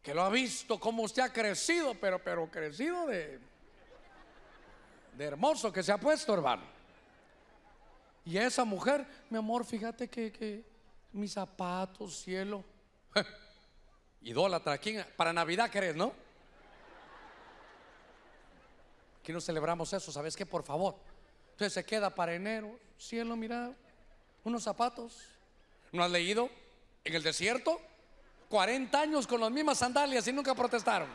que lo ha visto cómo usted ha crecido, pero, pero crecido de, de hermoso que se ha puesto, hermano. Y esa mujer, mi amor, fíjate que, mis zapatos, cielo. Idólatra, ¿quién? Para Navidad crees, ¿no? Aquí no celebramos eso, ¿sabes qué? Por favor. Entonces se queda para enero, cielo, mira, unos zapatos. ¿No has leído? En el desierto 40 años con las mismas sandalias y nunca protestaron.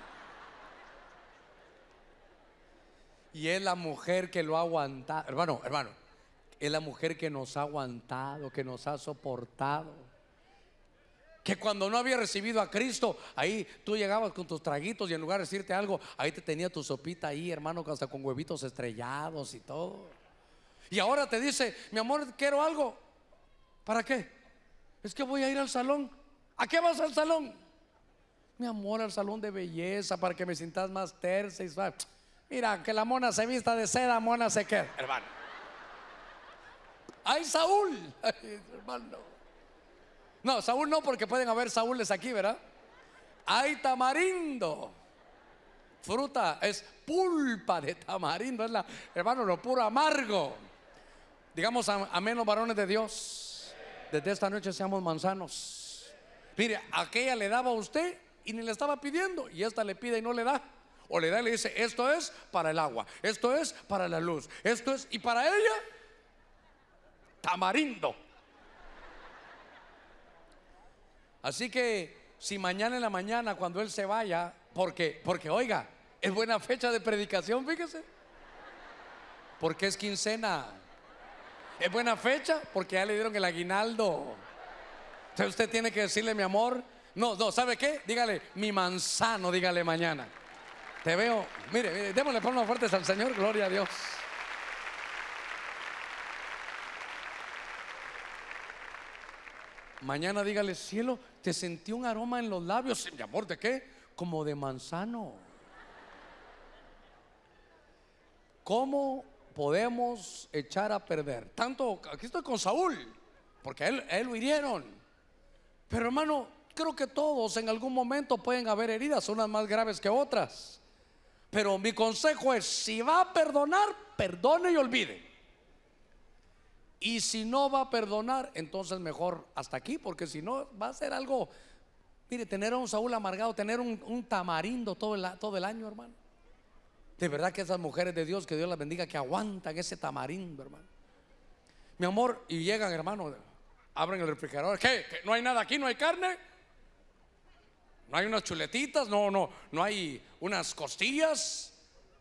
Y es la mujer que lo ha aguantado. Hermano, hermano, es la mujer que nos ha aguantado, que nos ha soportado. Que cuando no había recibido a Cristo, ahí tú llegabas con tus traguitos y en lugar de decirte algo, ahí te tenía tu sopita ahí, hermano, hasta con huevitos estrellados y todo. Y ahora te dice, mi amor, quiero algo. ¿Para qué? Es que voy a ir al salón. ¿A qué vas al salón? Mi amor, al salón de belleza para que me sientas más tersa y Mira, que la mona se vista de seda, mona se queda, hermano. ¡Ay, Saúl! Ay, hermano. No, Saúl no, porque pueden haber Saúles aquí, ¿verdad? Hay tamarindo! Fruta, es pulpa de tamarindo, hermano, lo puro amargo. Digamos, amén los varones de Dios. Desde esta noche seamos manzanos. Mire, aquella le daba a usted y ni le estaba pidiendo, y esta le pide y no le da. O le da y le dice, esto es para el agua, esto es para la luz, esto es, y para ella, tamarindo. Así que si mañana en la mañana, cuando él se vaya, porque, porque oiga, es buena fecha de predicación, fíjese. Porque es quincena. Es buena fecha porque ya le dieron el aguinaldo usted tiene que decirle, mi amor, no, no, ¿sabe qué? Dígale, mi manzano, dígale mañana. Te veo, mire, démosle palmas fuertes al Señor, gloria a Dios. Mañana dígale, cielo, te sentí un aroma en los labios, mi amor, ¿de qué? Como de manzano. ¿Cómo podemos echar a perder? Tanto, aquí estoy con Saúl, porque él, él lo hirieron. Pero hermano, creo que todos en algún momento pueden haber heridas, unas más graves que otras. Pero mi consejo es, si va a perdonar, perdone y olvide. Y si no va a perdonar, entonces mejor hasta aquí, porque si no va a ser algo, mire, tener a un Saúl amargado, tener un, tamarindo todo el, todo el año, hermano. De verdad que esas mujeres de Dios, que Dios las bendiga, que aguantan ese tamarindo, hermano. Mi amor, y llegan, hermano, abren el refrigerador. ¿Qué? ¿No hay nada aquí? ¿No hay carne? ¿No hay unas chuletitas? ¿No, no, no hay unas costillas?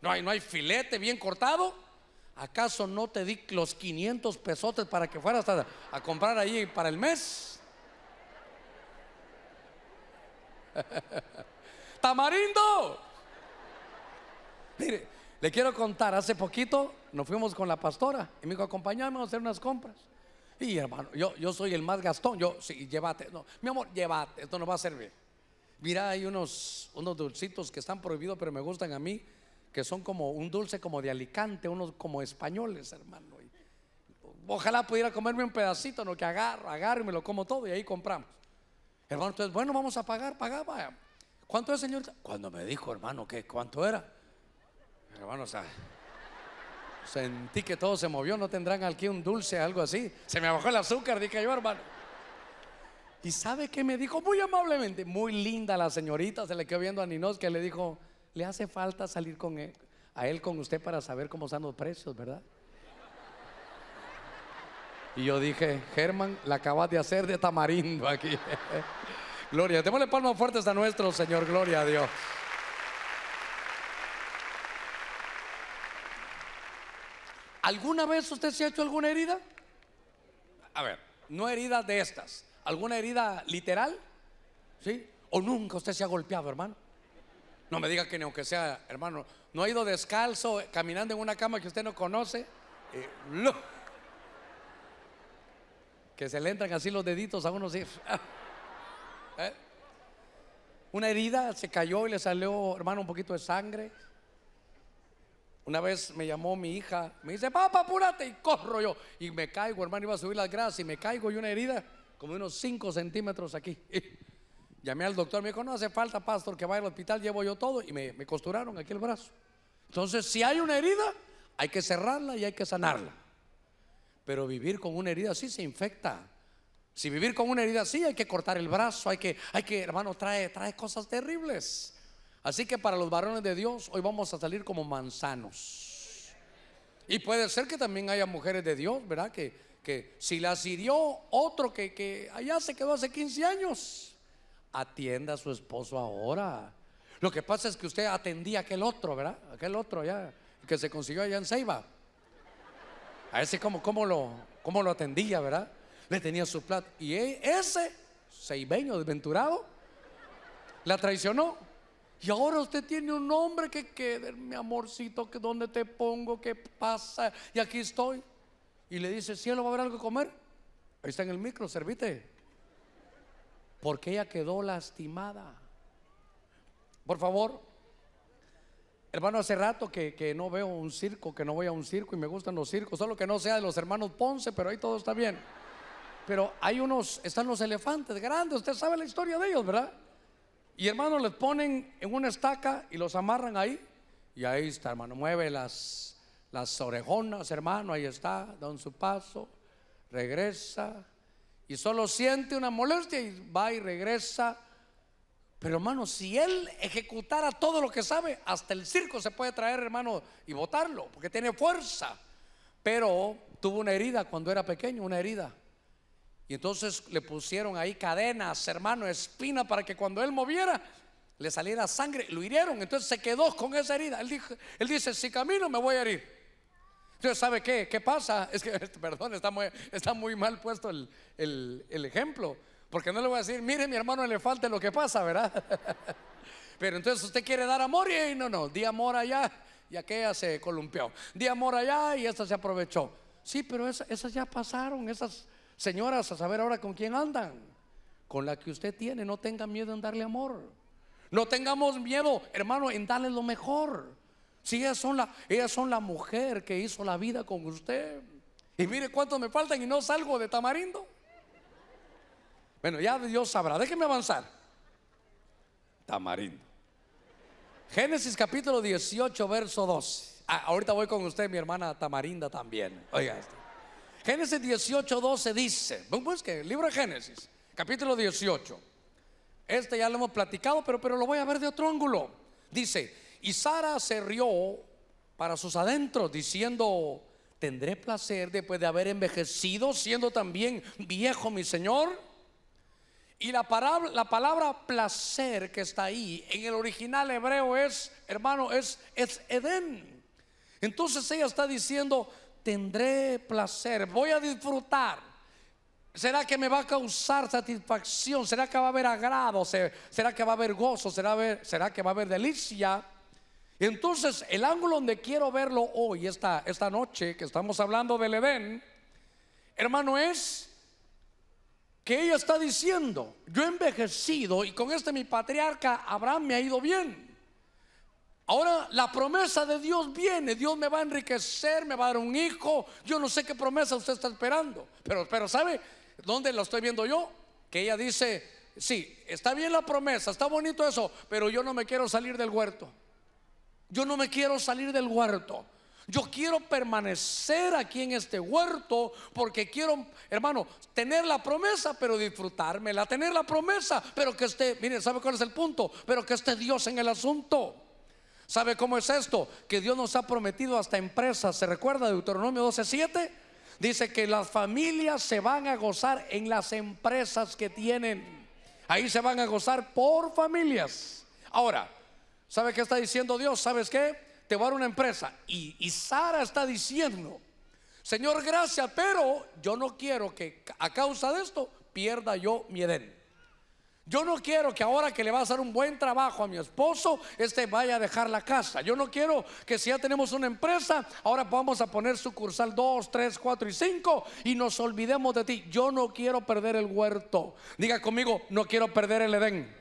¿No hay, no hay filete bien cortado? ¿Acaso no te di los 500 pesotes para que fueras a, a comprar ahí para el mes? ¡Tamarindo! Mire, le quiero contar, hace poquito nos fuimos con la pastora y me dijo, acompáñame a hacer unas compras. Y hermano, yo, yo soy el más gastón. Yo, sí, llévate. No, mi amor, llévate. Esto no va a servir. Mira, hay unos, unos dulcitos que están prohibidos, pero me gustan a mí, que son como un dulce como de Alicante, unos como españoles, hermano. ojalá pudiera comerme un pedacito, no que agarro, agarro y me lo como todo y ahí compramos. Hermano, entonces, bueno, vamos a pagar, pagaba. ¿Cuánto es, señor? Cuando me dijo, hermano, que cuánto era. Hermano, o sea, Sentí que todo se movió, no tendrán aquí un dulce, algo así. Se me bajó el azúcar, dije yo, hermano. ¿Y sabe qué me dijo? Muy amablemente, muy linda la señorita, se le quedó viendo a Ninos que le dijo, le hace falta salir con a él con usted para saber cómo están los precios, ¿verdad? Y yo dije, Germán, la acabas de hacer de tamarindo aquí. Gloria, démosle palmas fuertes a nuestro Señor, gloria a Dios. ¿Alguna vez usted se ha hecho alguna herida? A ver, no heridas de estas. ¿Alguna herida literal? ¿Sí? ¿O nunca usted se ha golpeado, hermano? No me diga que ni aunque sea, hermano, no ha ido descalzo, caminando en una cama que usted no conoce. Eh, que se le entran así los deditos a uno, sí. ¿Eh? Una herida, se cayó y le salió, hermano, un poquito de sangre. Una vez me llamó mi hija, me dice, papá, apúrate y corro yo. Y me caigo, hermano, iba a subir las gradas y me caigo y una herida como unos 5 centímetros aquí. Llamé al doctor, me dijo, no hace falta, pastor, que vaya al hospital, llevo yo todo y me, costuraron aquí el brazo. Entonces, si hay una herida, hay que cerrarla y hay que sanarla. Pero vivir con una herida así se infecta. Si vivir con una herida así, hay que cortar el brazo, hay que, hay que hermano, trae, trae cosas terribles. Así que para los varones de Dios, hoy vamos a salir como manzanos. Y puede ser que también haya mujeres de Dios, ¿verdad? Que, que si las hirió otro que, que allá se quedó hace 15 años, atienda a su esposo ahora. Lo que pasa es que usted atendía a aquel otro, ¿verdad? Aquel otro allá, que se consiguió allá en Ceiba. A ese como, como, lo, lo atendía, ¿verdad? Le tenía su plato. Y e, ese ceibeño desventurado la traicionó y ahora usted tiene un nombre que quede, mi amorcito, que dónde te pongo, qué pasa, y aquí estoy. Y le dice, cielo, ¿va a haber algo que comer? Ahí está en el micro, servite. Porque ella quedó lastimada. Por favor, hermano, hace rato que, que no veo un circo, que no voy a un circo y me gustan los circos, solo que no sea de los hermanos Ponce, pero ahí todo está bien. Pero hay unos, están los elefantes grandes, usted sabe la historia de ellos, ¿verdad? Y hermano, les ponen en una estaca y los amarran ahí. Y ahí está, hermano. Mueve las, las orejonas, hermano. Ahí está, da un su paso, regresa. Y solo siente una molestia y va y regresa. Pero hermano, si él ejecutara todo lo que sabe, hasta el circo se puede traer, hermano, y botarlo, porque tiene fuerza. Pero tuvo una herida cuando era pequeño, una herida. Y entonces le pusieron ahí cadenas, hermano, espina, para que cuando él moviera le saliera sangre. Lo hirieron, entonces se quedó con esa herida. Él, dijo, él dice, si camino me voy a herir. Entonces, ¿sabe qué? ¿Qué pasa? Es que, perdón, está muy, está muy mal puesto el, ejemplo. Porque no le voy a decir, mire mi hermano le falte lo que pasa, ¿verdad? Pero entonces usted quiere dar amor y no, no, di amor allá y aquella se columpió. Di amor allá y esta se aprovechó. Sí, pero esas ya pasaron, esas Señoras, a saber ahora con quién andan. Con la que usted tiene, no tengan miedo en darle amor. No tengamos miedo, hermano, en darle lo mejor. Si ellas son la, ellas son la mujer que hizo la vida con usted. Y mire cuántos me faltan y no salgo de Tamarindo. Bueno, ya Dios sabrá. Déjeme avanzar. Tamarindo. Génesis capítulo 18, verso 2. Ah, ahorita voy con usted, mi hermana Tamarinda también. Oiga esto. Génesis 18, 12 dice, el libro de Génesis, capítulo 18. Este ya lo hemos platicado, pero, pero lo voy a ver de otro ángulo. Dice, y Sara se rió para sus adentros, diciendo, ¿tendré placer después de haber envejecido, siendo también viejo mi Señor? Y la palabra, la palabra placer que está ahí en el original hebreo es, hermano, es, es Edén. Entonces ella está diciendo, tendré placer, voy a disfrutar. ¿Será que me va a causar satisfacción? ¿Será que va a haber agrado? ¿Será que va a haber gozo? ¿Será, será que va a haber delicia? Entonces, el ángulo donde quiero verlo hoy, esta, esta noche, que estamos hablando del Edén, hermano, es que ella está diciendo, yo he envejecido y con este mi patriarca Abraham me ha ido bien. Ahora la promesa de Dios viene, Dios me va a enriquecer, me va a dar un hijo, yo no sé qué promesa usted está esperando, pero, pero ¿sabe dónde la estoy viendo yo? Que ella dice, sí, está bien la promesa, está bonito eso, pero yo no me quiero salir del huerto, yo no me quiero salir del huerto. Yo quiero permanecer aquí en este huerto porque quiero, hermano, tener la promesa, pero disfrutármela, tener la promesa, pero que esté, mire, ¿sabe cuál es el punto? Pero que esté Dios en el asunto. ¿Sabe cómo es esto? Que Dios nos ha prometido hasta empresas. ¿Se recuerda de Deuteronomio 12:7? Dice que las familias se van a gozar en las empresas que tienen. Ahí se van a gozar por familias. Ahora, ¿sabe qué está diciendo Dios? ¿Sabes qué? Te va a dar una empresa. Y, y Sara está diciendo, Señor, gracias, pero yo no quiero que a causa de esto pierda yo mi Edén. Yo no quiero que ahora que le va a hacer un buen trabajo a mi esposo, este vaya a dejar la casa. Yo no quiero que si ya tenemos una empresa, ahora vamos a poner sucursal 2, 3, 4 y 5 y nos olvidemos de ti. Yo no quiero perder el huerto. Diga conmigo, no quiero perder el Edén.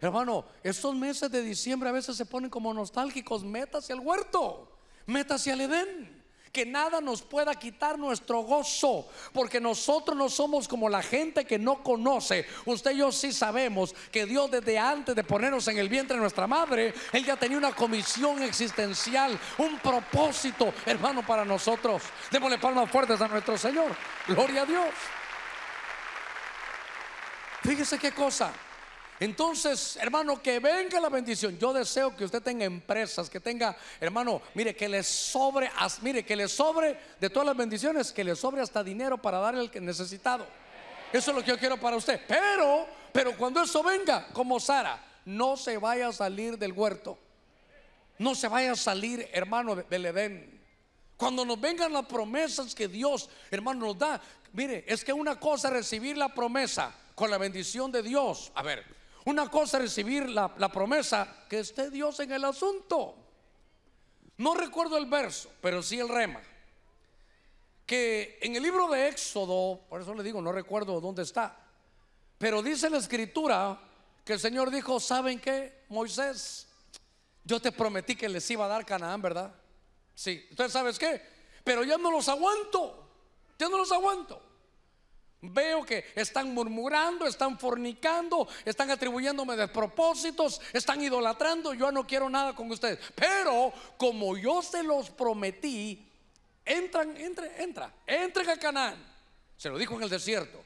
Hermano, estos meses de diciembre a veces se ponen como nostálgicos. Métase al huerto, métase al Edén que nada nos pueda quitar nuestro gozo, porque nosotros no somos como la gente que no conoce. Usted y yo sí sabemos que Dios desde antes de ponernos en el vientre de nuestra madre, Él ya tenía una comisión existencial, un propósito, hermano, para nosotros. Démosle palmas fuertes a nuestro Señor. Gloria a Dios. Fíjese qué cosa. Entonces, hermano, que venga la bendición. Yo deseo que usted tenga empresas, que tenga, hermano, mire, que le sobre, mire, que le sobre de todas las bendiciones, que le sobre hasta dinero para darle al que necesitado. Eso es lo que yo quiero para usted. Pero, pero cuando eso venga, como Sara, no se vaya a salir del huerto. No se vaya a salir, hermano, del Edén. Cuando nos vengan las promesas que Dios, hermano, nos da. Mire, es que una cosa es recibir la promesa con la bendición de Dios. A ver, una cosa es recibir la, promesa que esté Dios en el asunto. No recuerdo el verso, pero sí el rema. Que en el libro de Éxodo, por eso le digo, no recuerdo dónde está, pero dice la escritura que el Señor dijo, ¿saben qué? Moisés, yo te prometí que les iba a dar Canaán, ¿verdad? Sí, entonces ¿sabes qué? Pero ya no los aguanto, ya no los aguanto. Veo que están murmurando, están fornicando, están atribuyéndome despropósitos, están idolatrando. Yo no quiero nada con ustedes. Pero como yo se los prometí, entran, entre, entra, entren a Canaán. Se lo dijo en el desierto.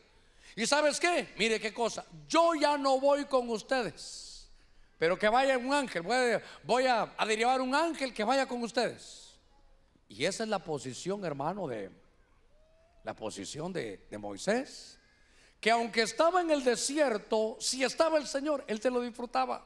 ¿Y sabes qué? Mire qué cosa. Yo ya no voy con ustedes. Pero que vaya un ángel. Voy voy a derivar un ángel que vaya con ustedes. Y esa es la posición, hermano, de la posición de, Moisés, que aunque estaba en el desierto, si estaba el Señor, él te lo disfrutaba.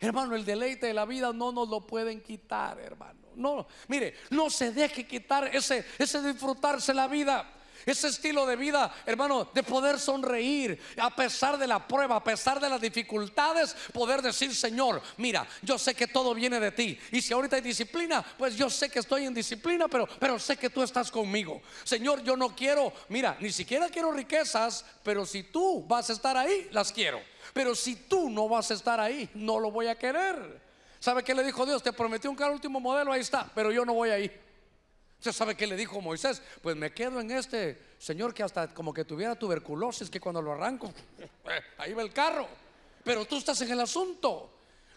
Hermano, el deleite de la vida no nos lo pueden quitar, hermano. No, mire, no se deje quitar ese, ese disfrutarse la vida. Ese estilo de vida, hermano, de poder sonreír a pesar de la prueba, a pesar de las dificultades, poder decir, Señor, mira, yo sé que todo viene de ti. Y si ahorita hay disciplina, pues yo sé que estoy en disciplina, pero, pero sé que tú estás conmigo. Señor, yo no quiero, mira, ni siquiera quiero riquezas, pero si tú vas a estar ahí, las quiero. Pero si tú no vas a estar ahí, no lo voy a querer. ¿Sabe qué le dijo Dios? Te prometí un carro último modelo, ahí está, pero yo no voy ahí. ¿Usted sabe qué le dijo Moisés? Pues me quedo en este señor que hasta como que tuviera tuberculosis, que cuando lo arranco, eh, ahí va el carro. Pero tú estás en el asunto.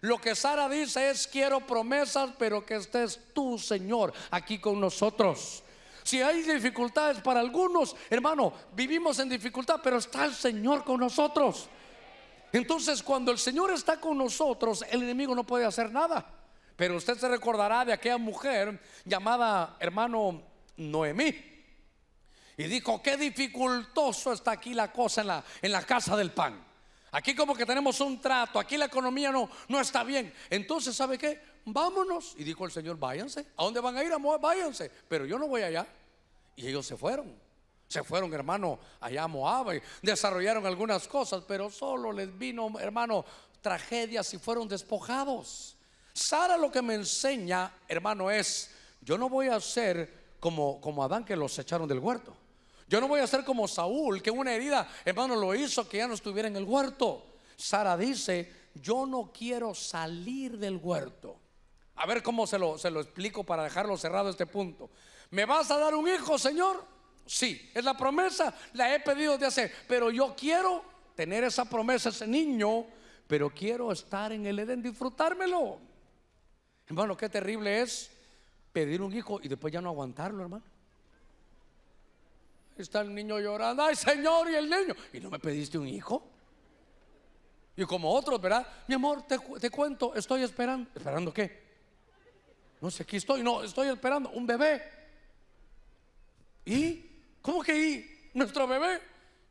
Lo que Sara dice es, quiero promesas, pero que estés tú, Señor, aquí con nosotros. Si hay dificultades para algunos, hermano, vivimos en dificultad, pero está el Señor con nosotros. Entonces, cuando el Señor está con nosotros, el enemigo no puede hacer nada. Pero usted se recordará de aquella mujer llamada hermano Noemí. Y dijo, qué dificultoso está aquí la cosa en la, en la casa del pan. Aquí como que tenemos un trato, aquí la economía no, no está bien. Entonces, ¿sabe qué? Vámonos. Y dijo el Señor, váyanse. ¿A dónde van a ir? Moab? Váyanse. Pero yo no voy allá. Y ellos se fueron. Se fueron, hermano, allá a Moab. desarrollaron algunas cosas, pero solo les vino, hermano, tragedias y fueron despojados. Sara lo que me enseña, hermano, es, yo no voy a ser como, como Adán que los echaron del huerto. Yo no voy a ser como Saúl, que una herida, hermano, lo hizo que ya no estuviera en el huerto. Sara dice, yo no quiero salir del huerto. A ver cómo se lo, se lo explico para dejarlo cerrado este punto. ¿Me vas a dar un hijo, Señor? Sí, es la promesa, la he pedido de hacer, pero yo quiero tener esa promesa, ese niño, pero quiero estar en el Edén, disfrutármelo. Hermano, qué terrible es pedir un hijo y después ya no aguantarlo, hermano. Está el niño llorando, ay Señor, y el niño. ¿Y no me pediste un hijo? Y como otros, ¿verdad? Mi amor, te, te cuento, estoy esperando. ¿Esperando qué? No sé, aquí estoy, no, estoy esperando un bebé. ¿Y? ¿Cómo que y? Nuestro bebé.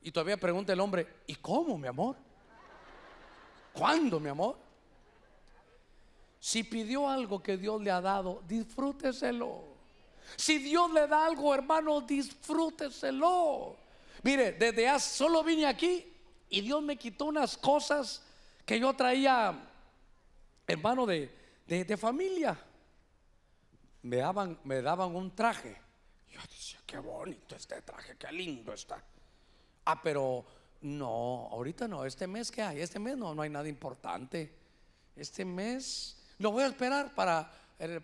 Y todavía pregunta el hombre, ¿y cómo, mi amor? ¿Cuándo, mi amor? Si pidió algo que Dios le ha dado, disfrúteselo. Si Dios le da algo, hermano, disfrúteselo. Mire, desde hace solo vine aquí y Dios me quitó unas cosas que yo traía, en de, de, familia. Me daban, me daban un traje. Yo decía, qué bonito este traje, qué lindo está. Ah, pero no, ahorita no, este mes que hay, este mes no, no hay nada importante. Este mes lo voy a esperar para,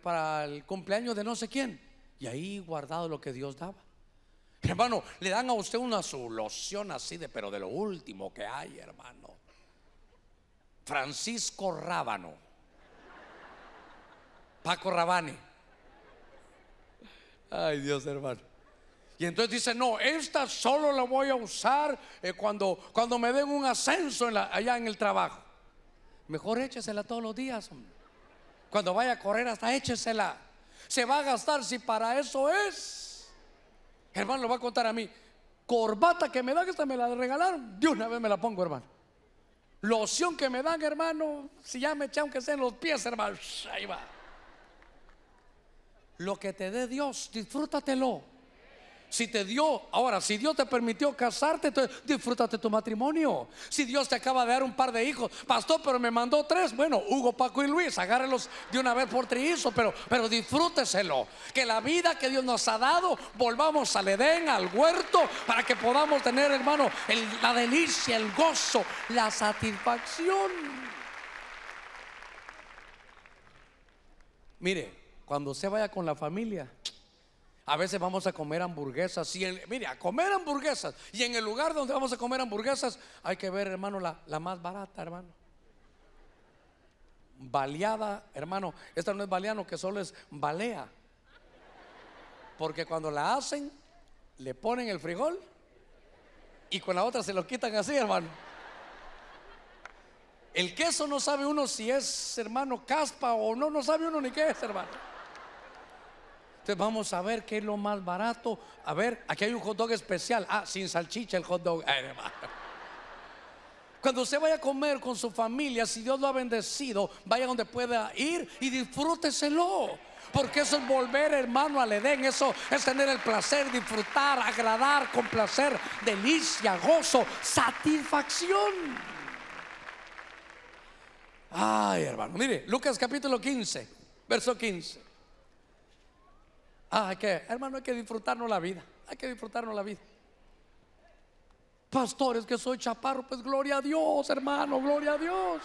para el cumpleaños de no sé quién. Y ahí guardado lo que Dios daba. Hermano, le dan a usted una solución así de, pero de lo último que hay, hermano. Francisco Rábano. Paco Rabani. Ay, Dios, hermano. Y entonces dice, no, esta solo la voy a usar eh, cuando, cuando me den un ascenso allá en el trabajo. Mejor échesela todos los días, hombre. Cuando vaya a correr, hasta échesela. Se va a gastar si para eso es. Hermano, lo va a contar a mí. Corbata que me dan, esta me la regalaron. De una vez me la pongo, hermano. Loción que me dan, hermano. Si ya me echan aunque sea en los pies, hermano. Ahí va. Lo que te dé Dios, disfrútatelo. Si te dio, ahora, si Dios te permitió casarte, entonces disfrútate tu matrimonio. Si Dios te acaba de dar un par de hijos, pastor, pero me mandó tres. Bueno, Hugo, Paco y Luis, agárrelos de una vez por trizo, pero, pero disfrúteselo. Que la vida que Dios nos ha dado, volvamos al Edén, al huerto, para que podamos tener, hermano, la delicia, el gozo, la satisfacción. Mire, cuando se vaya con la familia, a veces vamos a comer hamburguesas. Y en, mire, a comer hamburguesas. Y en el lugar donde vamos a comer hamburguesas, hay que ver, hermano, la, la más barata, hermano. Baleada, hermano. Esta no es baleano, que solo es balea. Porque cuando la hacen, le ponen el frijol y con la otra se lo quitan así, hermano. El queso no sabe uno si es, hermano, caspa o no, no sabe uno ni qué es, hermano. Entonces vamos a ver qué es lo más barato. A ver, aquí hay un hot dog especial. Ah, sin salchicha el hot dog. Cuando usted vaya a comer con su familia, si Dios lo ha bendecido, vaya donde pueda ir y disfrúteselo. Porque eso es volver, hermano, al Edén. Eso es tener el placer, disfrutar, agradar, Con placer, delicia, gozo, satisfacción. Ay, hermano, mire, Lucas capítulo 15, verso 15. Ah, que, hermano, hay que disfrutarnos la vida. Hay que disfrutarnos la vida. Pastores que soy chaparro, pues gloria a Dios, hermano, gloria a Dios.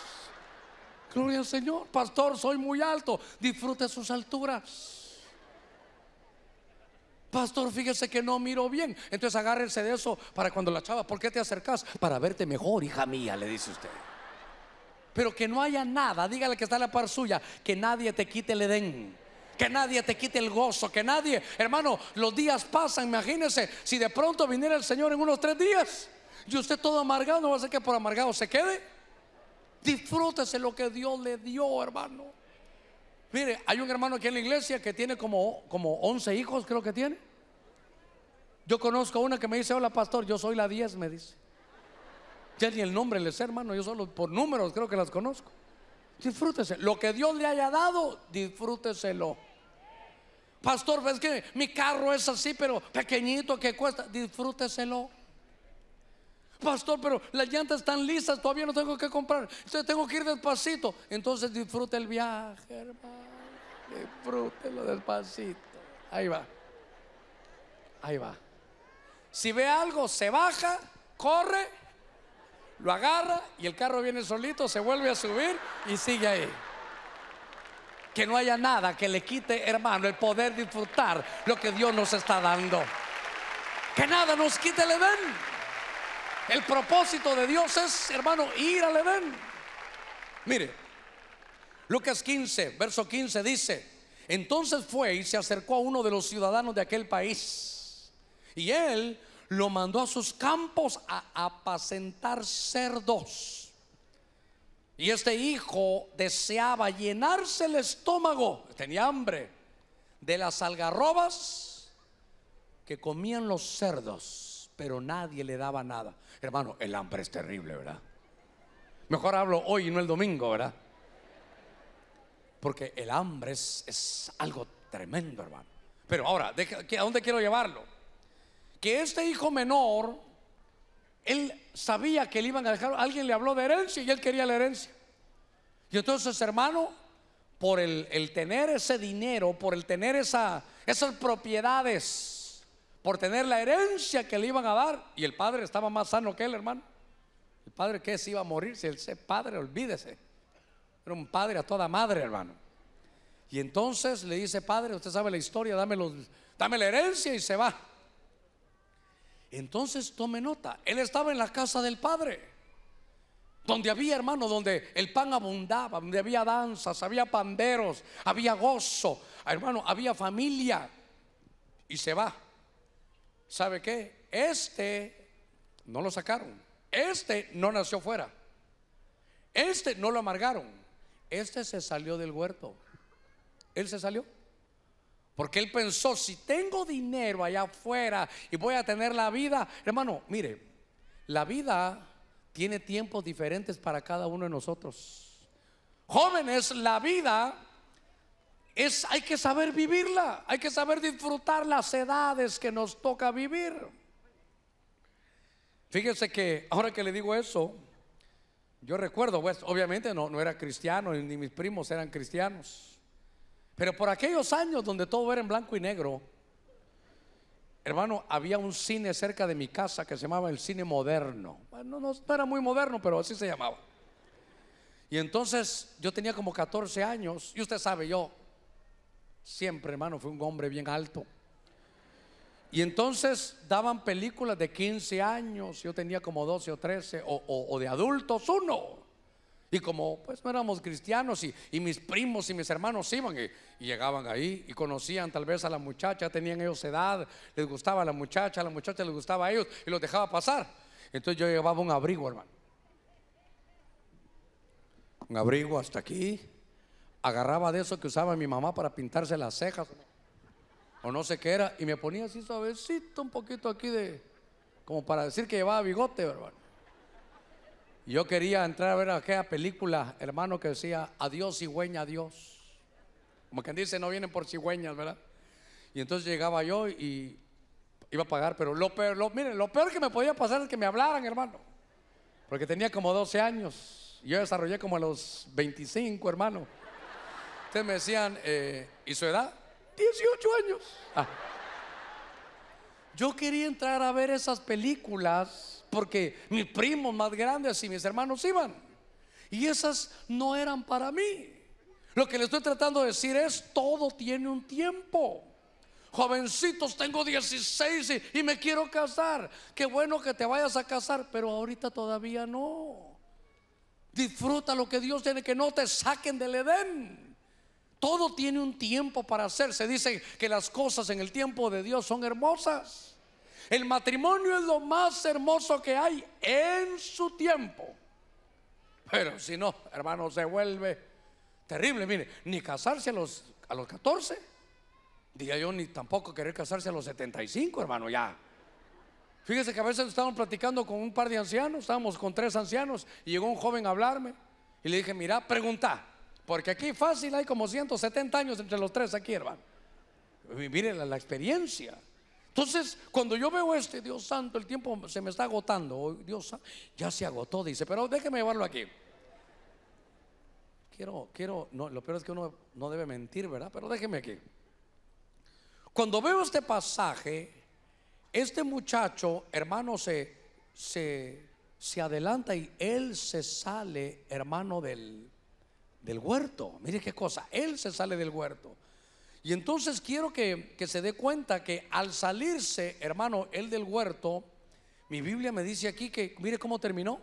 Gloria al Señor. Pastor, soy muy alto. Disfrute sus alturas. Pastor, fíjese que no miro bien. Entonces agárrense de eso para cuando la chava, ¿por qué te acercas? Para verte mejor, hija mía, le dice usted. Pero que no haya nada, dígale que está la par suya, que nadie te quite el edén que nadie te quite el gozo, que nadie, hermano, los días pasan, imagínense, si de pronto viniera el Señor en unos tres días y usted todo amargado, no va a ser que por amargado se quede. Disfrútese lo que Dios le dio, hermano. Mire, hay un hermano aquí en la iglesia que tiene como, como 11 hijos, creo que tiene. Yo conozco a una que me dice, hola pastor, yo soy la 10, me dice. Ya ni el nombre le sé, hermano, yo solo por números creo que las conozco. Disfrútese. Lo que Dios le haya dado, disfrúteselo. Pastor, es que mi carro es así, pero pequeñito que cuesta. Disfrúteselo. Pastor, pero las llantas están lisas, todavía no tengo que comprar. Entonces tengo que ir despacito. Entonces disfruta el viaje, hermano. Disfrútelo despacito. Ahí va. Ahí va. Si ve algo, se baja, corre, lo agarra y el carro viene solito, se vuelve a subir y sigue ahí que no haya nada que le quite, hermano, el poder disfrutar lo que Dios nos está dando. Que nada nos quite el Edén. El propósito de Dios es, hermano, ir al Edén. Mire, Lucas 15, verso 15 dice, entonces fue y se acercó a uno de los ciudadanos de aquel país. Y él lo mandó a sus campos a apacentar cerdos. Y este hijo deseaba llenarse el estómago, tenía hambre, de las algarrobas que comían los cerdos, pero nadie le daba nada. Hermano, el hambre es terrible, ¿verdad? Mejor hablo hoy y no el domingo, ¿verdad? Porque el hambre es, algo tremendo, hermano. Pero ahora, ¿a dónde quiero llevarlo? Que este hijo menor, él sabía que le iban a dejar, alguien le habló de herencia y él quería la herencia. Y entonces, hermano, por el, tener ese dinero, por el tener esa, esas propiedades, por tener la herencia que le iban a dar, y el padre estaba más sano que él, hermano. El padre que se iba a morir, si él se padre, olvídese. Era un padre a toda madre, hermano. Y entonces le dice, padre, usted sabe la historia, dame la herencia y se va. Entonces tome nota, él estaba en la casa del Padre, donde había hermano, donde el pan abundaba, donde había danzas, había panderos, había gozo, hermano, había familia. Y se va. ¿Sabe qué? Este no lo sacaron. Este no nació fuera. Este no lo amargaron. Este se salió del huerto. Él se salió. Porque él pensó, si tengo dinero allá afuera y voy a tener la vida, hermano, mire, la vida tiene tiempos diferentes para cada uno de nosotros. Jóvenes, la vida es, hay que saber vivirla, hay que saber disfrutar las edades que nos toca vivir. Fíjense que ahora que le digo eso, yo recuerdo, pues, obviamente no, no era cristiano, ni mis primos eran cristianos. Pero por aquellos años donde todo era en blanco y negro, hermano, había un cine cerca de mi casa que se llamaba el cine moderno. Bueno, no, era muy moderno, pero así se llamaba. Y entonces yo tenía como 14 años, y usted sabe, yo siempre, hermano, fui un hombre bien alto. Y entonces daban películas de 15 años, yo tenía como 12 o 13, o de adultos uno. Y como pues no éramos cristianos y, mis primos y mis hermanos iban y, llegaban ahí y conocían tal vez a la muchacha, tenían ellos edad, les gustaba la muchacha, a la muchacha les gustaba a ellos y los dejaba pasar. Entonces yo llevaba un abrigo, hermano. Un abrigo hasta aquí. Agarraba de eso que usaba mi mamá para pintarse las cejas o no sé qué era y me ponía así suavecito un poquito aquí de, como para decir que llevaba bigote, hermano. Yo quería entrar a ver aquella película, hermano, que decía adiós, cigüeña, adiós. Como quien dice, no vienen por cigüeñas, ¿verdad? Y entonces llegaba yo y iba a pagar, pero lo peor, miren, lo peor que me podía pasar es que me hablaran, hermano. Porque tenía como 12 años. yo desarrollé como a los 25, hermano. Ustedes me decían, eh, ¿y su edad? 18 años. Ah. Yo quería entrar a ver esas películas porque mis primos más grandes y mis hermanos iban. Y esas no eran para mí. Lo que le estoy tratando de decir es, todo tiene un tiempo. Jovencitos, tengo 16 y, me quiero casar. Qué bueno que te vayas a casar, pero ahorita todavía no. Disfruta lo que Dios tiene, que no te saquen del Edén. Todo tiene un tiempo para hacerse. dice que las cosas en el tiempo de Dios son hermosas. El matrimonio es lo más hermoso que hay en su tiempo. Pero si no, hermano, se vuelve terrible. Mire, ni casarse a los, a los 14, diga yo, ni tampoco querer casarse a los 75, hermano, ya. Fíjese que a veces estábamos platicando con un par de ancianos, estábamos con tres ancianos, y llegó un joven a hablarme, y le dije, mira, pregunta, porque aquí fácil hay como 170 años entre los tres aquí, hermano. Mire la experiencia. Entonces, cuando yo veo este Dios Santo, el tiempo se me está agotando. Dios ya se agotó, dice, pero déjeme llevarlo aquí. Quiero, quiero, lo peor es que uno no debe mentir, ¿verdad? Pero déjeme aquí. Cuando veo este pasaje, este muchacho, hermano, se, se, se adelanta y él se sale, hermano, del, del huerto. Mire qué cosa, él se sale del huerto. Y entonces quiero que, se dé cuenta que al salirse, hermano, el del huerto, mi Biblia me dice aquí que, mire cómo terminó.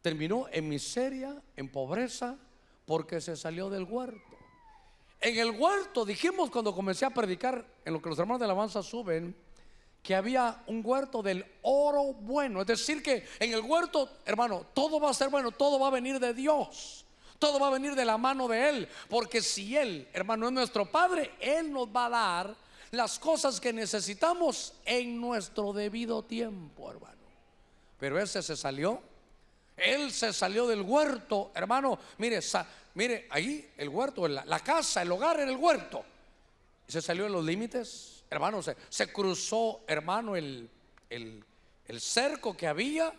Terminó en miseria, en pobreza, porque se salió del huerto. En el huerto dijimos cuando comencé a predicar, en lo que los hermanos de la alabanza suben, que había un huerto del oro bueno. Es decir, que en el huerto, hermano, todo va a ser bueno, todo va a venir de Dios. Todo va a venir de la mano de Él. Porque si Él, hermano, es nuestro Padre, Él nos va a dar las cosas que necesitamos en nuestro debido tiempo, hermano. Pero ese se salió. Él se salió del huerto, hermano. Mire, mire ahí el huerto, la, la casa, el hogar en el huerto. Se salió de los límites, hermano. Se, cruzó, hermano, el, el cerco que había.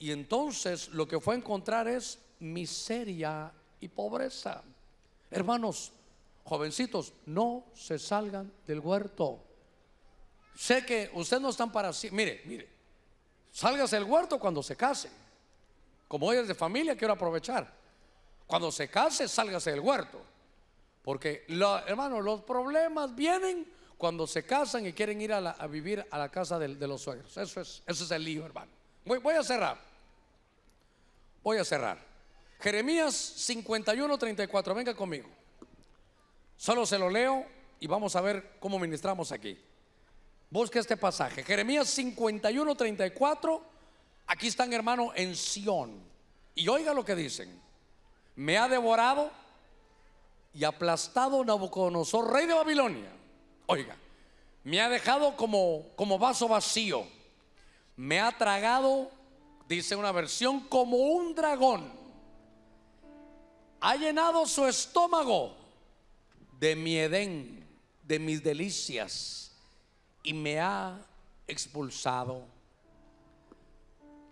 Y entonces lo que fue a encontrar es miseria y pobreza. Hermanos, jovencitos, no se salgan del huerto. Sé que ustedes no están para así Mire, mire, sálgase del huerto cuando se case. Como hoy es de familia, quiero aprovechar. Cuando se case, sálgase del huerto. Porque, hermanos los problemas vienen cuando se casan y quieren ir a, vivir a la casa de, los suegros. Eso es, eso es el lío, hermano. voy a cerrar. Voy a cerrar. Jeremías 51, 34. Venga conmigo. Solo se lo leo y vamos a ver cómo ministramos aquí. Busque este pasaje. Jeremías 51, 34. Aquí están, hermano, en Sión. Y oiga lo que dicen. Me ha devorado y aplastado Nabucodonosor, rey de Babilonia. Oiga, me ha dejado como, como vaso vacío. Me ha tragado, dice una versión, como un dragón ha llenado su estómago de mi edén, de mis delicias, y me ha expulsado,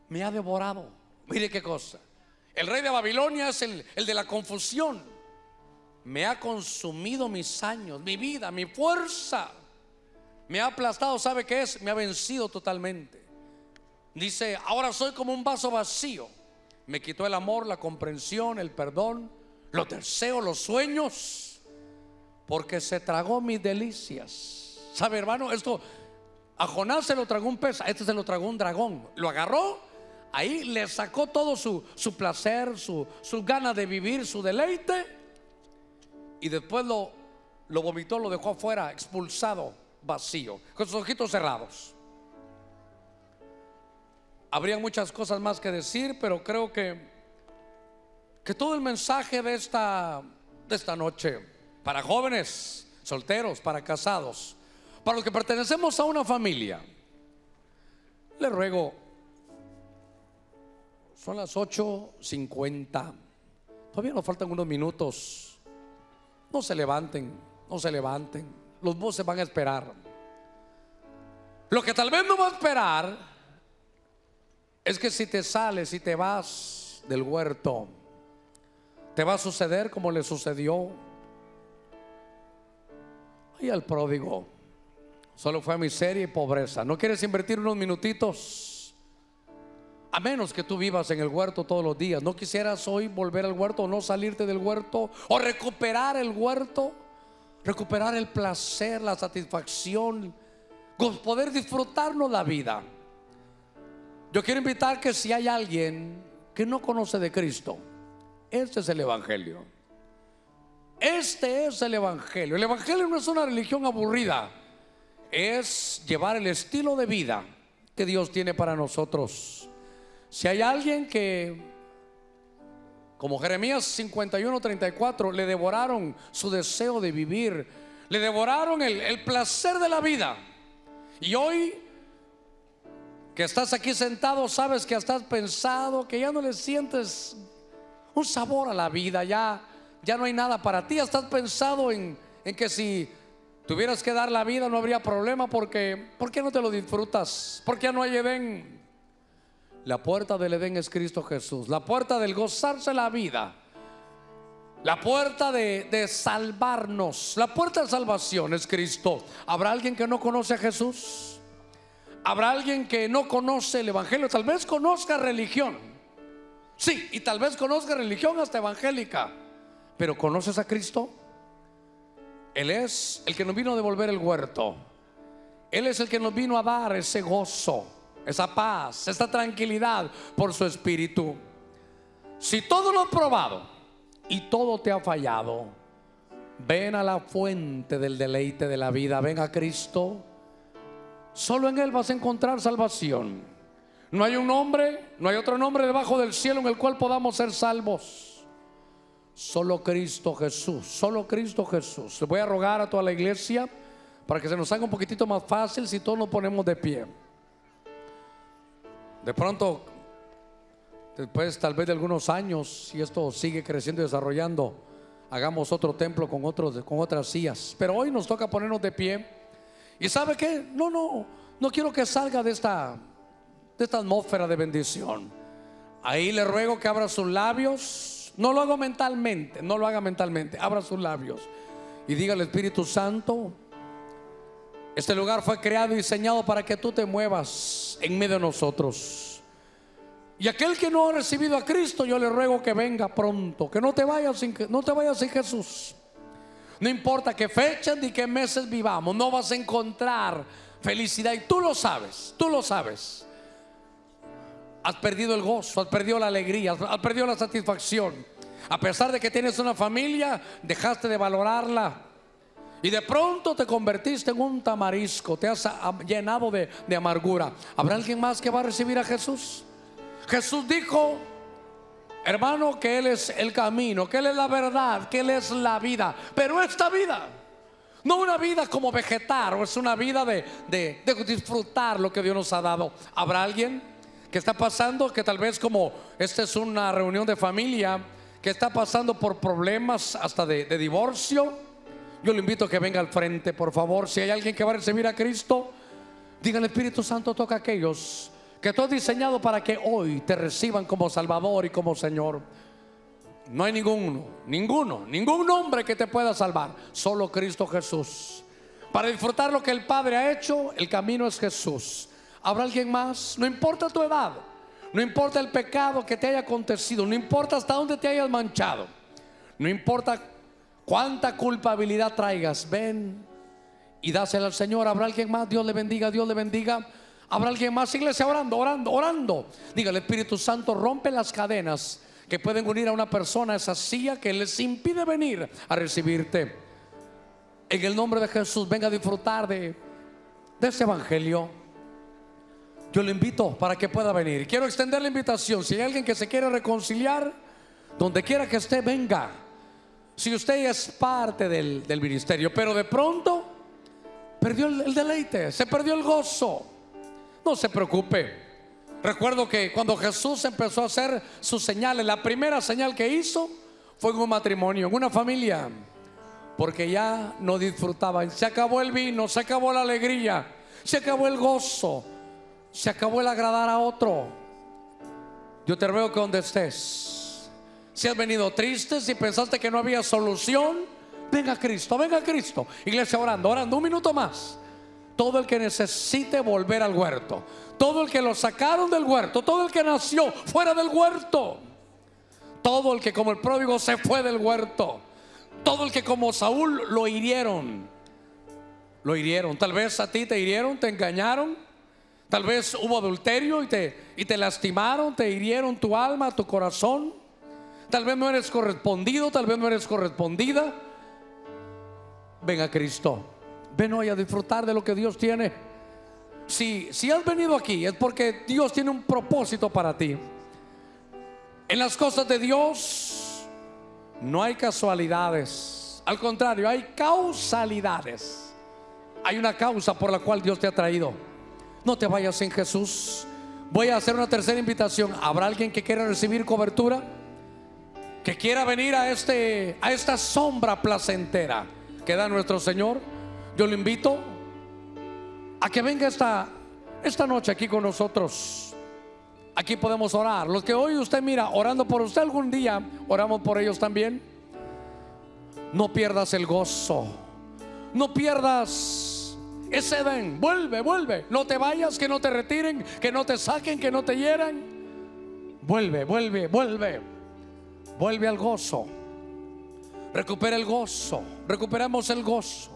me ha devorado. Mire qué cosa. El rey de Babilonia es el, de la confusión. Me ha consumido mis años, mi vida, mi fuerza. Me ha aplastado, ¿sabe qué es? Me ha vencido totalmente. Dice, ahora soy como un vaso vacío. Me quitó el amor, la comprensión, el perdón, lo deseos, los sueños, porque se tragó mis delicias. ¿Sabe, hermano? Esto a Jonás se lo tragó un pez, a este se lo tragó un dragón. Lo agarró, ahí le sacó todo su, placer, su, sus ganas de vivir, su deleite, y después lo, lo vomitó, lo dejó afuera, expulsado, vacío, con sus ojitos cerrados. Habría muchas cosas más que decir, pero creo que que todo el mensaje de esta, de esta noche, para jóvenes, solteros, para casados, para los que pertenecemos a una familia, le ruego, son las 8.50, todavía nos faltan unos minutos, no se levanten, no se levanten, los se van a esperar. Lo que tal vez no va a esperar es que si te sales, si te vas del huerto, te va a suceder como le sucedió y al pródigo. Solo fue miseria y pobreza. ¿No quieres invertir unos minutitos? A menos que tú vivas en el huerto todos los días. ¿No quisieras hoy volver al huerto o no salirte del huerto? ¿O recuperar el huerto? Recuperar el placer, la satisfacción, poder disfrutarnos la vida. Yo quiero invitar que si hay alguien que no conoce de Cristo, este es el Evangelio. Este es el Evangelio. El Evangelio no es una religión aburrida, es llevar el estilo de vida que Dios tiene para nosotros. Si hay alguien que, como Jeremías 51, 34, le devoraron su deseo de vivir, le devoraron el, placer de la vida, y hoy que estás aquí sentado, sabes que estás pensado, que ya no le sientes un sabor a la vida, ya, ya no hay nada para ti, estás pensado en, que si tuvieras que dar la vida no habría problema porque ¿por qué no te lo disfrutas? Porque qué no hay Edén? La puerta del Edén es Cristo Jesús, la puerta del gozarse la vida, la puerta de salvarnos, la puerta de salvación es Cristo. ¿Habrá alguien que no conoce a Jesús? ¿Habrá alguien que no conoce el Evangelio? Tal vez conozca religión Sí, y tal vez conozca religión hasta evangélica, pero ¿conoces a Cristo? Él es el que nos vino a devolver el huerto. Él es el que nos vino a dar ese gozo, esa paz, esa tranquilidad por su espíritu. Si todo lo has probado y todo te ha fallado, ven a la fuente del deleite de la vida, ven a Cristo. Solo en Él vas a encontrar salvación. No hay un nombre, no hay otro nombre debajo del cielo en el cual podamos ser salvos. Solo Cristo Jesús, solo Cristo Jesús. voy a rogar a toda la iglesia para que se nos haga un poquitito más fácil si todos nos ponemos de pie. De pronto, después tal vez de algunos años, si esto sigue creciendo y desarrollando, hagamos otro templo con, con otras sillas. Pero hoy nos toca ponernos de pie. ¿Y sabe qué? No, no, no quiero que salga de esta esta atmósfera de bendición. Ahí le ruego que abra sus labios. No lo hago mentalmente, no lo haga mentalmente. Abra sus labios y diga al Espíritu Santo, este lugar fue creado y diseñado para que tú te muevas en medio de nosotros. Y aquel que no ha recibido a Cristo, yo le ruego que venga pronto, que no te vayas sin, no te vayas sin Jesús. No importa qué fechas ni qué meses vivamos, no vas a encontrar felicidad. Y tú lo sabes, tú lo sabes. Has perdido el gozo, has perdido la alegría, has perdido la satisfacción. A pesar de que tienes una familia, dejaste de valorarla. Y de pronto te convertiste en un tamarisco, te has ah, llenado de, amargura. ¿Habrá alguien más que va a recibir a Jesús? Jesús dijo, hermano, que Él es el camino, que Él es la verdad, que Él es la vida. Pero esta vida, no una vida como vegetar, o es una vida de, de disfrutar lo que Dios nos ha dado. ¿Habrá alguien? que está pasando, que tal vez como esta es una reunión de familia, que está pasando por problemas hasta de, divorcio, yo le invito a que venga al frente, por favor. Si hay alguien que va a recibir a Cristo, diga el Espíritu Santo, toca a aquellos que tú has diseñado para que hoy te reciban como Salvador y como Señor. No hay ninguno, ninguno, ningún hombre que te pueda salvar, solo Cristo Jesús. Para disfrutar lo que el Padre ha hecho, el camino es Jesús habrá alguien más. No importa tu edad, no importa el pecado que te haya acontecido, no importa hasta dónde te hayas manchado, no importa cuánta culpabilidad traigas, ven y dásela al Señor. Habrá alguien más, Dios le bendiga, Dios le bendiga. Habrá alguien más, iglesia, orando, orando, orando. diga el Espíritu Santo, rompe las cadenas que pueden unir a una persona esa silla que les impide venir a recibirte. En el nombre de Jesús, venga a disfrutar de, de ese evangelio yo le invito para que pueda venir. Quiero extender la invitación. Si hay alguien que se quiere reconciliar, donde quiera que esté, venga. Si usted es parte del, ministerio, pero de pronto perdió el, el deleite, se perdió el gozo, no se preocupe. Recuerdo que cuando Jesús empezó a hacer sus señales, la primera señal que hizo fue en un matrimonio, en una familia, porque ya no disfrutaban. Se acabó el vino, se acabó la alegría, se acabó el gozo. Se acabó el agradar a otro. Yo te veo que donde estés. Si has venido triste, si pensaste que no había solución, venga Cristo, venga Cristo. Iglesia orando, orando un minuto más. Todo el que necesite volver al huerto, todo el que lo sacaron del huerto, todo el que nació fuera del huerto, todo el que como el pródigo se fue del huerto, todo el que como Saúl lo hirieron, lo hirieron. Tal vez a ti te hirieron, te engañaron Tal vez hubo adulterio y te, y te lastimaron, te hirieron tu alma, tu corazón. Tal vez no eres correspondido, tal vez no eres correspondida. Ven a Cristo. Ven hoy a disfrutar de lo que Dios tiene. Si, si has venido aquí es porque Dios tiene un propósito para ti. En las cosas de Dios no hay casualidades. Al contrario, hay causalidades. Hay una causa por la cual Dios te ha traído. No te vayas sin Jesús. Voy a hacer una tercera invitación. ¿Habrá alguien que quiera recibir cobertura? Que quiera venir a, este, a esta sombra placentera que da nuestro Señor. Yo lo invito a que venga esta, esta noche aquí con nosotros. Aquí podemos orar. Los que hoy usted mira orando por usted algún día, oramos por ellos también. No pierdas el gozo. No pierdas ese ven, vuelve, vuelve. No te vayas, que no te retiren, que no te saquen, que no te hieran. Vuelve, vuelve, vuelve. Vuelve al gozo. Recupera el gozo. Recuperamos el gozo.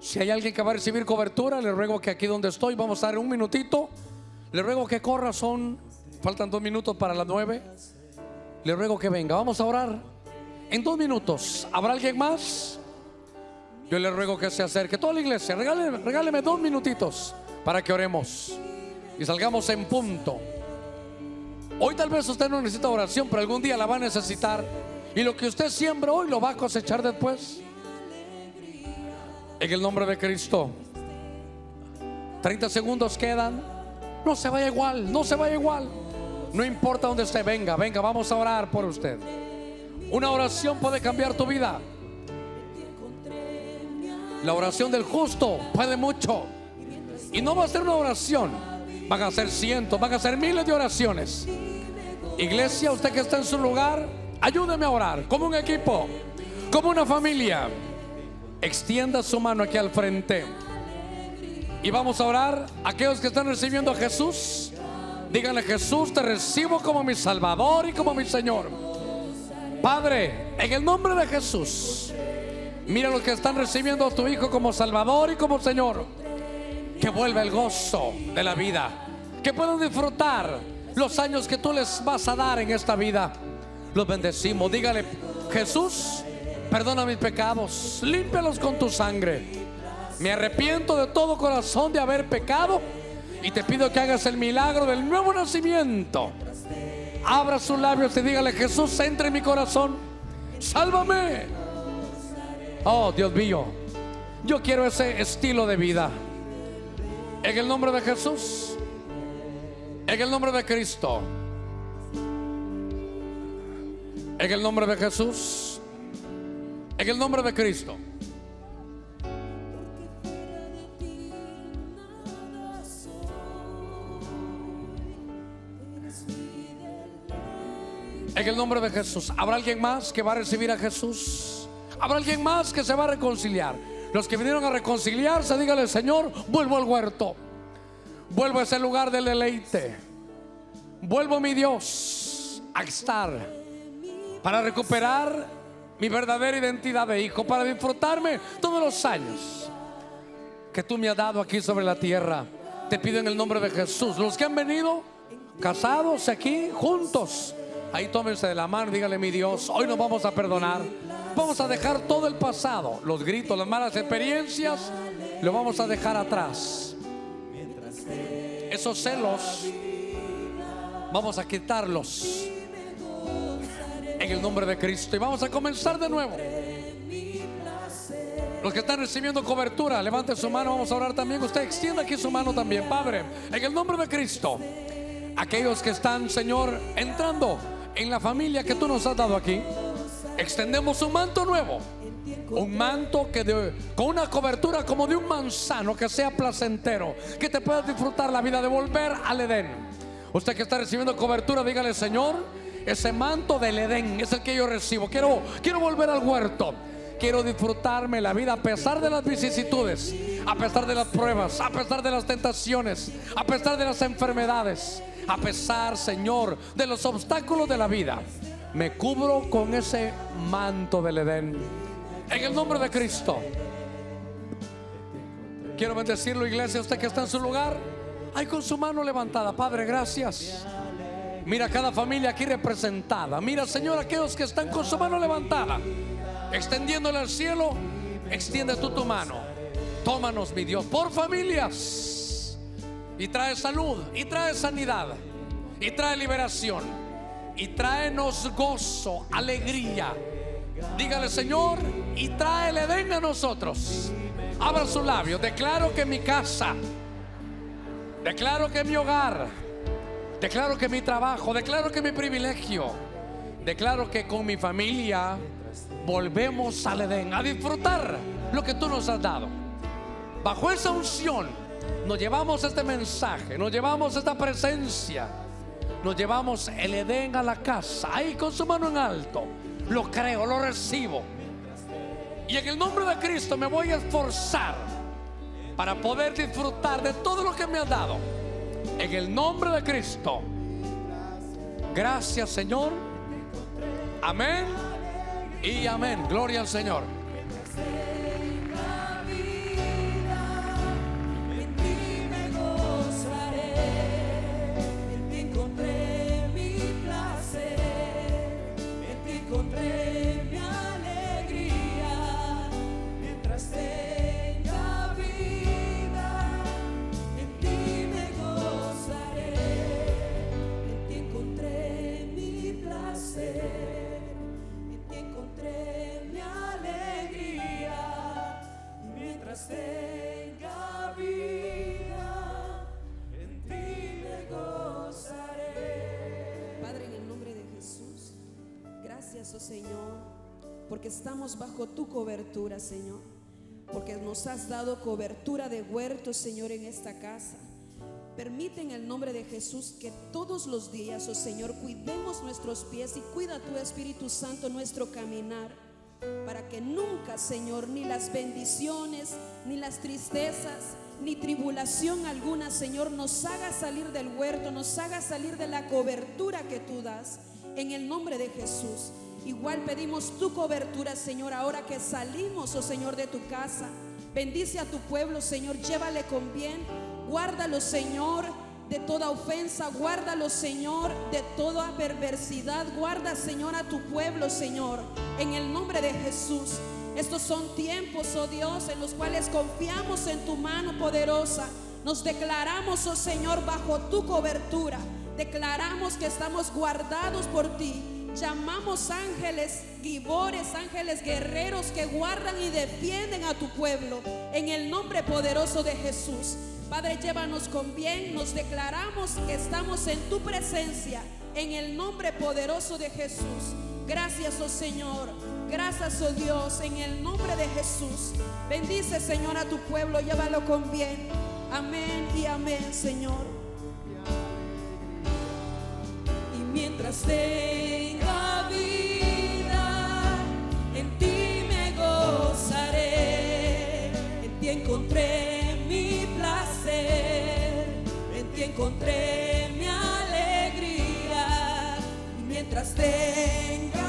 Si hay alguien que va a recibir cobertura, le ruego que aquí donde estoy, vamos a dar un minutito. Le ruego que corra, son, faltan dos minutos para las nueve. Le ruego que venga, vamos a orar. En dos minutos, ¿habrá alguien más? Yo le ruego que se acerque toda la iglesia. Regáleme, dos minutitos para que oremos y salgamos en punto. Hoy tal vez usted no necesita oración, pero algún día la va a necesitar. Y lo que usted siembra hoy lo va a cosechar después. En el nombre de Cristo. 30 segundos quedan. No se vaya igual, no se vaya igual. No importa dónde esté venga, venga, vamos a orar por usted. Una oración puede cambiar tu vida. La oración del justo puede mucho. Y no va a ser una oración. Van a ser cientos, van a ser miles de oraciones. Iglesia, usted que está en su lugar, ayúdeme a orar como un equipo, como una familia. Extienda su mano aquí al frente. Y vamos a orar. Aquellos que están recibiendo a Jesús, díganle Jesús, te recibo como mi Salvador y como mi Señor. Padre, en el nombre de Jesús Mira los que están recibiendo a tu Hijo como Salvador y como Señor. Que vuelva el gozo de la vida. Que puedan disfrutar los años que tú les vas a dar en esta vida. Los bendecimos. Dígale, Jesús, perdona mis pecados. Límpialos con tu sangre. Me arrepiento de todo corazón de haber pecado. Y te pido que hagas el milagro del nuevo nacimiento. Abra sus labios y dígale, Jesús, entre en mi corazón. Sálvame Oh, Dios mío, yo quiero ese estilo de vida. En el nombre de Jesús, en el nombre de Cristo, en el nombre de Jesús, en el nombre de Cristo. En el nombre de Jesús. ¿Habrá alguien más que va a recibir a Jesús? Habrá alguien más que se va a reconciliar. Los que vinieron a reconciliarse, dígale, Señor, vuelvo al huerto. Vuelvo a ese lugar del deleite. Vuelvo, mi Dios, a estar. Para recuperar mi verdadera identidad de hijo. Para disfrutarme todos los años que tú me has dado aquí sobre la tierra. Te pido en el nombre de Jesús. Los que han venido casados aquí, juntos Ahí tómense de la mano, dígale mi Dios, hoy nos vamos a perdonar. Vamos a dejar todo el pasado, los gritos, las malas experiencias, lo vamos a dejar atrás. Esos celos, vamos a quitarlos en el nombre de Cristo. Y vamos a comenzar de nuevo. Los que están recibiendo cobertura, levante su mano, vamos a orar también. Usted extienda aquí su mano también, Padre, en el nombre de Cristo. Aquellos que están, Señor, entrando en la familia que tú nos has dado aquí, extendemos un manto nuevo. Un manto que con una cobertura como de un manzano que sea placentero, que te puedas disfrutar la vida de volver al Edén. Usted que está recibiendo cobertura, dígale, Señor, ese manto del Edén es el que yo recibo. Quiero, quiero volver al huerto. Quiero disfrutarme la vida a pesar de las vicisitudes, a pesar de las pruebas, a pesar de las tentaciones, a pesar de las enfermedades a pesar, Señor, de los obstáculos de la vida. Me cubro con ese manto del Edén. En el nombre de Cristo. Quiero bendecirlo, iglesia, usted que está en su lugar. Hay con su mano levantada. Padre, gracias. Mira cada familia aquí representada. Mira, Señor, aquellos que están con su mano levantada. Extendiéndole al cielo, extiende tú tu mano. Tómanos, mi Dios, por familias y trae salud, y trae sanidad, y trae liberación, y tráenos gozo, alegría. Dígale, Señor, y trae el Edén a nosotros. Abra su labio. Declaro que mi casa, declaro que mi hogar, declaro que mi trabajo, declaro que mi privilegio, declaro que con mi familia volvemos al Edén a disfrutar lo que tú nos has dado. Bajo esa unción nos llevamos este mensaje, nos llevamos esta presencia, nos llevamos el Edén a la casa, ahí con su mano en alto, lo creo, lo recibo. Y en el nombre de Cristo me voy a esforzar para poder disfrutar de todo lo que me ha dado. En el nombre de Cristo. Gracias Señor. Amén y amén. Gloria al Señor. Señor, porque estamos bajo tu cobertura, Señor. Porque nos has dado cobertura de huerto, Señor, en esta casa. Permite en el nombre de Jesús que todos los días, oh Señor, cuidemos nuestros pies y cuida tu Espíritu Santo nuestro caminar. Para que nunca, Señor, ni las bendiciones, ni las tristezas, ni tribulación alguna, Señor, nos haga salir del huerto, nos haga salir de la cobertura que tú das. En el nombre de Jesús. Igual pedimos tu cobertura, Señor, ahora que salimos, oh Señor, de tu casa. Bendice a tu pueblo, Señor, llévale con bien. Guárdalo, Señor, de toda ofensa. Guárdalo, Señor, de toda perversidad. Guarda, Señor, a tu pueblo, Señor, en el nombre de Jesús. Estos son tiempos, oh Dios, en los cuales confiamos en tu mano poderosa. Nos declaramos, oh Señor, bajo tu cobertura. Declaramos que estamos guardados por ti Llamamos ángeles, gibores, ángeles guerreros que guardan y defienden a tu pueblo en el nombre poderoso de Jesús. Padre, llévanos con bien, nos declaramos que estamos en tu presencia en el nombre poderoso de Jesús. Gracias, oh Señor. Gracias, oh Dios, en el nombre de Jesús. Bendice, Señor, a tu pueblo, llévalo con bien. Amén y amén, Señor. Y mientras te encontré mi placer, en ti encontré mi alegría. Mientras tenga